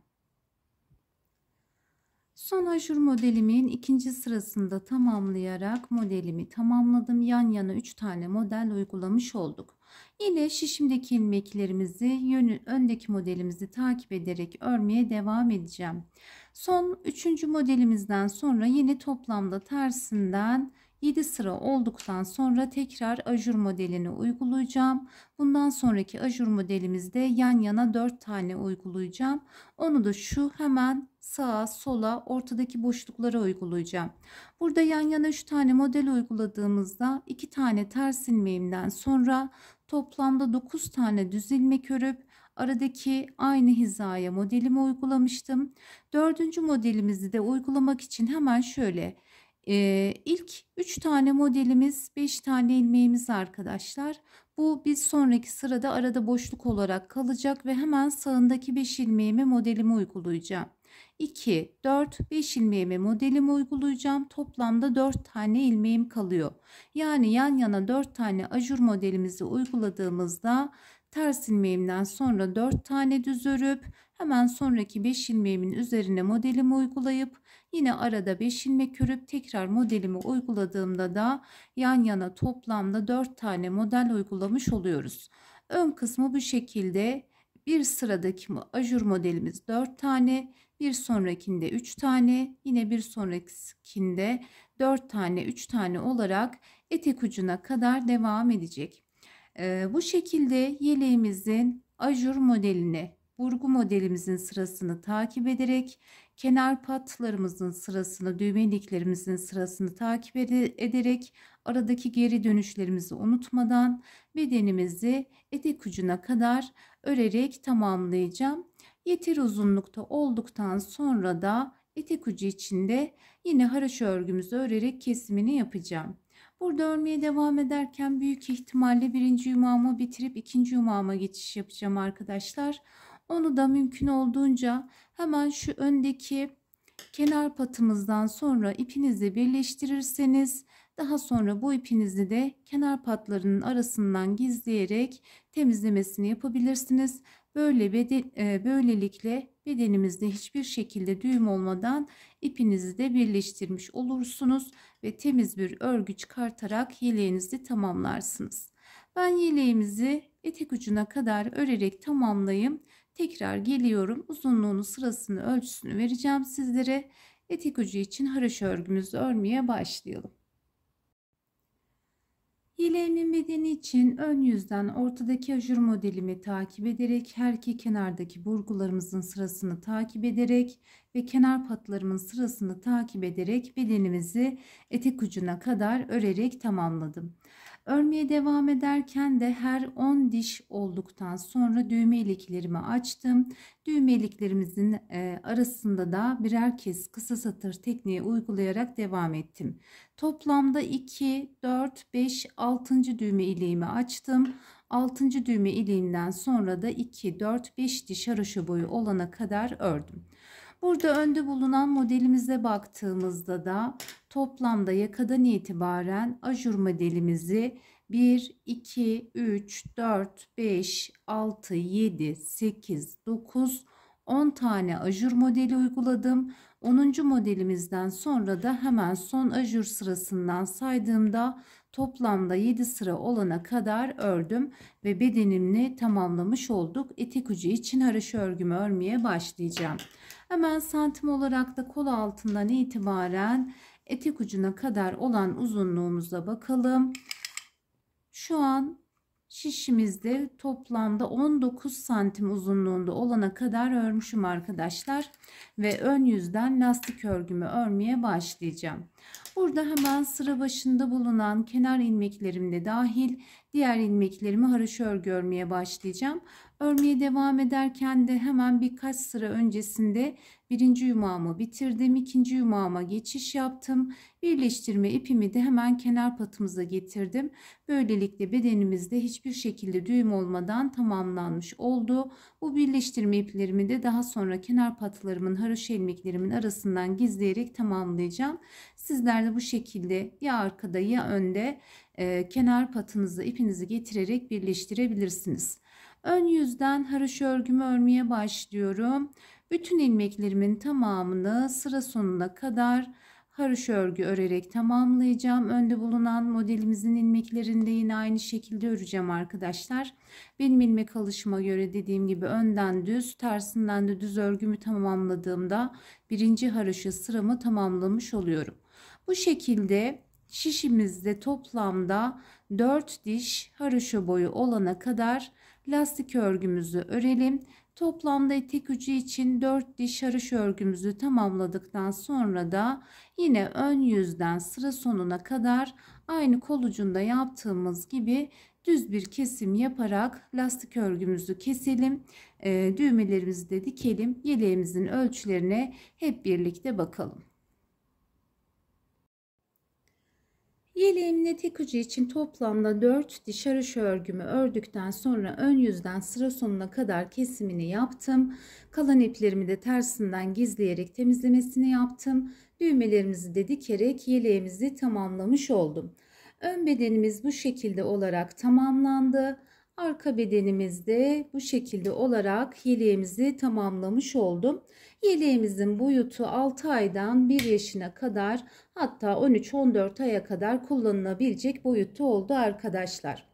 Son aşur modelimin ikinci sırasında tamamlayarak modelimi tamamladım. Yan yana 3 tane model uygulamış olduk. Yine şişimdeki ilmeklerimizi yönü, öndeki modelimizi takip ederek örmeye devam edeceğim. Son 3. modelimizden sonra yine toplamda tersinden 7 sıra olduktan sonra tekrar ajur modelini uygulayacağım. Bundan sonraki ajur modelimizde yan yana 4 tane uygulayacağım. Onu da şu hemen sağa sola ortadaki boşluklara uygulayacağım. Burada yan yana 3 tane model uyguladığımızda 2 tane ters ilmeğimden sonra toplamda 9 tane düz ilmek örüp aradaki aynı hizaya modelimi uygulamıştım. Dördüncü modelimizi de uygulamak için hemen şöyle ee, ilk 3 tane modelimiz 5 tane ilmeğimiz arkadaşlar. Bu bir sonraki sırada arada boşluk olarak kalacak ve hemen sağındaki 5 ilmeğimi modelimi uygulayacağım. 2, 4, 5 ilmeğimi modelimi uygulayacağım. Toplamda 4 tane ilmeğim kalıyor. Yani yan yana 4 tane ajur modelimizi uyguladığımızda ters ilmeğimden sonra 4 tane düz örüp Hemen sonraki 5 ilmeğimin üzerine modelimi uygulayıp yine arada 5 ilmek örüp tekrar modelimi uyguladığımda da yan yana toplamda 4 tane model uygulamış oluyoruz. Ön kısmı bu şekilde bir sıradaki ajur modelimiz 4 tane, bir sonrakinde 3 tane, yine bir sonrakinde 4 tane, 3 tane olarak etek ucuna kadar devam edecek. Ee, bu şekilde yeleğimizin ajur modeline Burgu modelimizin sırasını takip ederek kenar patlarımızın sırasını, düğmeliklerimizin sırasını takip ederek aradaki geri dönüşlerimizi unutmadan bedenimizi etek ucuna kadar örerek tamamlayacağım. Yeter uzunlukta olduktan sonra da etek ucu içinde yine haraşo örgümüzü örerek kesimini yapacağım. Burada örmeye devam ederken büyük ihtimalle birinci yumağımı bitirip ikinci yumağıma geçiş yapacağım arkadaşlar. Onu da mümkün olduğunca hemen şu öndeki kenar patımızdan sonra ipinizle birleştirirseniz daha sonra bu ipinizi de kenar patlarının arasından gizleyerek temizlemesini yapabilirsiniz. Böyle beden, e, böylelikle bedenimizde hiçbir şekilde düğüm olmadan ipinizi de birleştirmiş olursunuz ve temiz bir örgü çıkartarak yeleğinizi tamamlarsınız. Ben yeleğimizi etek ucuna kadar örerek tamamlayayım. Tekrar geliyorum. Uzunluğunu, sırasını, ölçüsünü vereceğim sizlere. Etek ucu için haraş örgümüzü örmeye başlayalım. Yeleğimin bedeni için ön yüzden ortadaki ajur modelimi takip ederek her iki kenardaki burgularımızın sırasını takip ederek ve kenar patlarımın sırasını takip ederek bedenimizi etek ucuna kadar örerek tamamladım. Örmeye devam ederken de her 10 diş olduktan sonra düğme iliklerimi açtım. Düğme iliklerimizin e, arasında da birer kez kısa satır tekniği uygulayarak devam ettim. Toplamda 2, 4, 5, 6. düğme iliğimi açtım. 6. düğme iliğinden sonra da 2, 4, 5 diş haroşa boyu olana kadar ördüm. Burada önde bulunan modelimize baktığımızda da toplamda yakadan itibaren ajur modelimizi 1, 2, 3, 4, 5, 6, 7, 8, 9, 10 tane ajur modeli uyguladım. 10. modelimizden sonra da hemen son ajur sırasından saydığımda Toplamda 7 sıra olana kadar ördüm ve bedenimi tamamlamış olduk. Etek ucu için haraşo örgümü örmeye başlayacağım. Hemen santim olarak da kol altından itibaren etek ucuna kadar olan uzunluğumuza bakalım. Şu an şişimizde toplamda 19 santim uzunluğunda olana kadar örmüşüm arkadaşlar ve ön yüzden lastik örgümü örmeye başlayacağım. Burada hemen sıra başında bulunan kenar ilmeklerim de dahil diğer ilmeklerimi haraş örgü örmeye başlayacağım. Örmeye devam ederken de hemen birkaç sıra öncesinde Birinci yumağımı bitirdim. ikinci yumağıma geçiş yaptım. Birleştirme ipimi de hemen kenar patımıza getirdim. Böylelikle bedenimizde hiçbir şekilde düğüm olmadan tamamlanmış oldu. Bu birleştirme iplerimi de daha sonra kenar patlarımın haroşa ilmeklerimin arasından gizleyerek tamamlayacağım. Sizler de bu şekilde ya arkada ya önde e, kenar patınızı ipinizi getirerek birleştirebilirsiniz. Ön yüzden haroşa örgümü örmeye başlıyorum. Bütün ilmeklerimin tamamını sıra sonuna kadar haroş örgü örerek tamamlayacağım. Önde bulunan modelimizin ilmeklerinde yine aynı şekilde öreceğim arkadaşlar. Benim ilmek alışıma göre dediğim gibi önden düz, tersinden de düz örgümü tamamladığımda birinci haroşa sıramı tamamlamış oluyorum. Bu şekilde şişimizde toplamda 4 diş haroşa boyu olana kadar lastik örgümüzü örelim Toplamda etek ucu için 4 diş yarış örgümüzü tamamladıktan sonra da yine ön yüzden sıra sonuna kadar aynı kol ucunda yaptığımız gibi düz bir kesim yaparak lastik örgümüzü keselim. Ee, düğmelerimizi de dikelim. Yeleğimizin ölçülerine hep birlikte bakalım. Yeleğimle tek ucu için toplamda 4 diş araş örgümü ördükten sonra ön yüzden sıra sonuna kadar kesimini yaptım. Kalan iplerimi de tersinden gizleyerek temizlemesini yaptım. Düğmelerimizi de dikerek yeleğimizi tamamlamış oldum. Ön bedenimiz bu şekilde olarak tamamlandı. Arka bedenimizde bu şekilde olarak yeleğimizi tamamlamış oldum. Yeleğimizin boyutu 6 aydan 1 yaşına kadar hatta 13-14 aya kadar kullanılabilecek boyutta oldu arkadaşlar.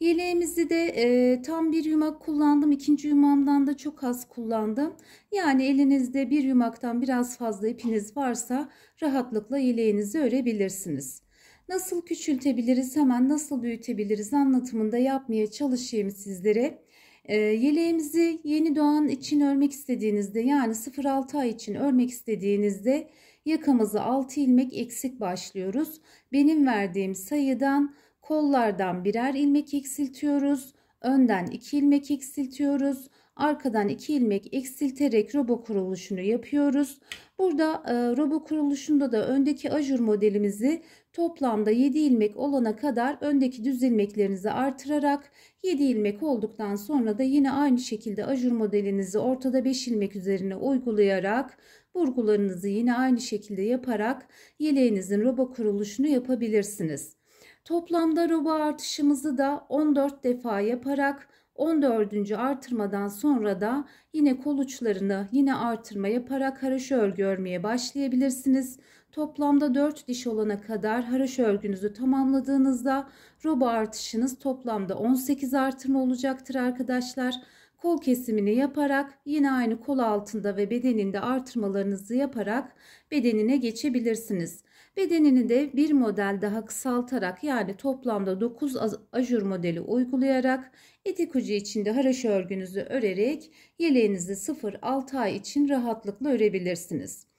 Yeleğimizi de e, tam bir yumak kullandım. İkinci yumağımdan da çok az kullandım. Yani elinizde bir yumaktan biraz fazla ipiniz varsa rahatlıkla yeleğinizi örebilirsiniz nasıl küçültebiliriz hemen nasıl büyütebiliriz anlatımında yapmaya çalışayım sizlere. Ee, yeleğimizi yeni doğan için örmek istediğinizde yani 0-6 ay için örmek istediğinizde yakamızı 6 ilmek eksik başlıyoruz. Benim verdiğim sayıdan kollardan birer ilmek eksiltiyoruz. Önden 2 ilmek eksiltiyoruz. Arkadan 2 ilmek eksilterek robo kuruluşunu yapıyoruz. Burada e, robo kuruluşunda da öndeki ajur modelimizi Toplamda 7 ilmek olana kadar öndeki düz ilmeklerinizi artırarak 7 ilmek olduktan sonra da yine aynı şekilde ajur modelinizi ortada 5 ilmek üzerine uygulayarak burgularınızı yine aynı şekilde yaparak yeleğinizin roba kuruluşunu yapabilirsiniz. Toplamda roba artışımızı da 14 defa yaparak 14. artırmadan sonra da yine kol uçlarını yine artırma yaparak haraşo örgü örmeye başlayabilirsiniz. Toplamda 4 diş olana kadar haraş örgünüzü tamamladığınızda roba artışınız toplamda 18 artırma olacaktır arkadaşlar. Kol kesimini yaparak yine aynı kol altında ve bedeninde artırmalarınızı yaparak bedenine geçebilirsiniz. Bedenini de bir model daha kısaltarak yani toplamda 9 ajur modeli uygulayarak etek ucu içinde haraş örgünüzü örerek yeleğinizi 0-6 ay için rahatlıkla örebilirsiniz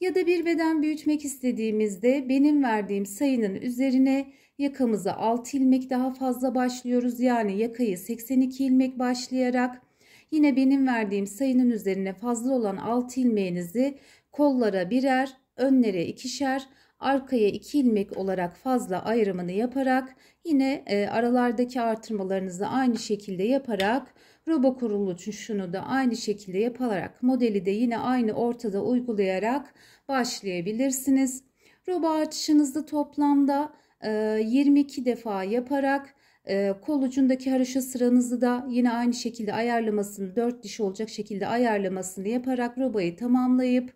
ya da bir beden büyütmek istediğimizde benim verdiğim sayının üzerine yakamıza 6 ilmek daha fazla başlıyoruz. Yani yakayı 82 ilmek başlayarak yine benim verdiğim sayının üzerine fazla olan 6 ilmeğinizi kollara birer, önlere ikişer, arkaya 2 ilmek olarak fazla ayrımını yaparak yine e, aralardaki artırmalarınızı aynı şekilde yaparak Robo kuruluşunu da aynı şekilde yapılarak modeli de yine aynı ortada uygulayarak başlayabilirsiniz. Robo artışınızda toplamda 22 e, defa yaparak e, kol ucundaki haroşa sıranızı da yine aynı şekilde ayarlamasını 4 dişi olacak şekilde ayarlamasını yaparak robayı tamamlayıp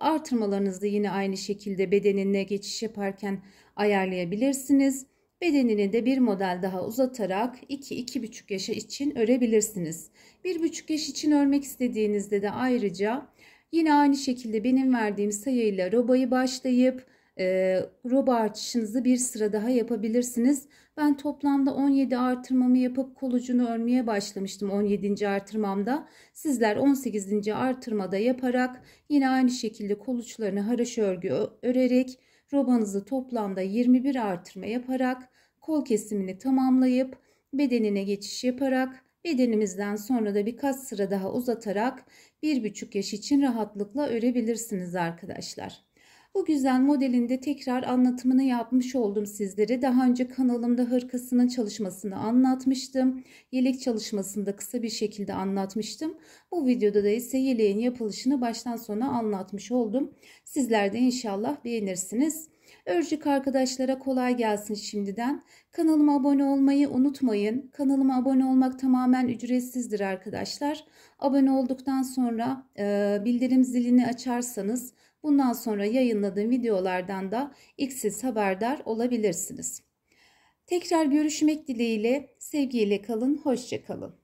artırmalarınızı yine aynı şekilde bedenine geçiş yaparken ayarlayabilirsiniz. Bedenini de bir model daha uzatarak 2-2,5 yaşa için örebilirsiniz. 1,5 yaş için örmek istediğinizde de ayrıca yine aynı şekilde benim verdiğim sayıyla robayı başlayıp e, roba artışınızı bir sıra daha yapabilirsiniz. Ben toplamda 17 artırmamı yapıp kolucunu örmeye başlamıştım 17. artırmamda. Sizler 18. artırmada yaparak yine aynı şekilde koluçlarını haraş örgü örerek robanızı toplamda 21 artırma yaparak kol kesimini tamamlayıp bedenine geçiş yaparak bedenimizden sonra da birkaç sıra daha uzatarak 1,5 yaş için rahatlıkla örebilirsiniz arkadaşlar. Bu güzel modelinde tekrar anlatımını yapmış oldum sizlere. Daha önce kanalımda hırkasının çalışmasını anlatmıştım. Yelek çalışmasında kısa bir şekilde anlatmıştım. Bu videoda da ise yeleğin yapılışını baştan sona anlatmış oldum. Sizler de inşallah beğenirsiniz. Örcük arkadaşlara kolay gelsin şimdiden. Kanalıma abone olmayı unutmayın. Kanalıma abone olmak tamamen ücretsizdir arkadaşlar. Abone olduktan sonra e, bildirim zilini açarsanız Bundan sonra yayınladığım videolardan da ilksiz haberdar olabilirsiniz. Tekrar görüşmek dileğiyle sevgiyle kalın, hoşça kalın.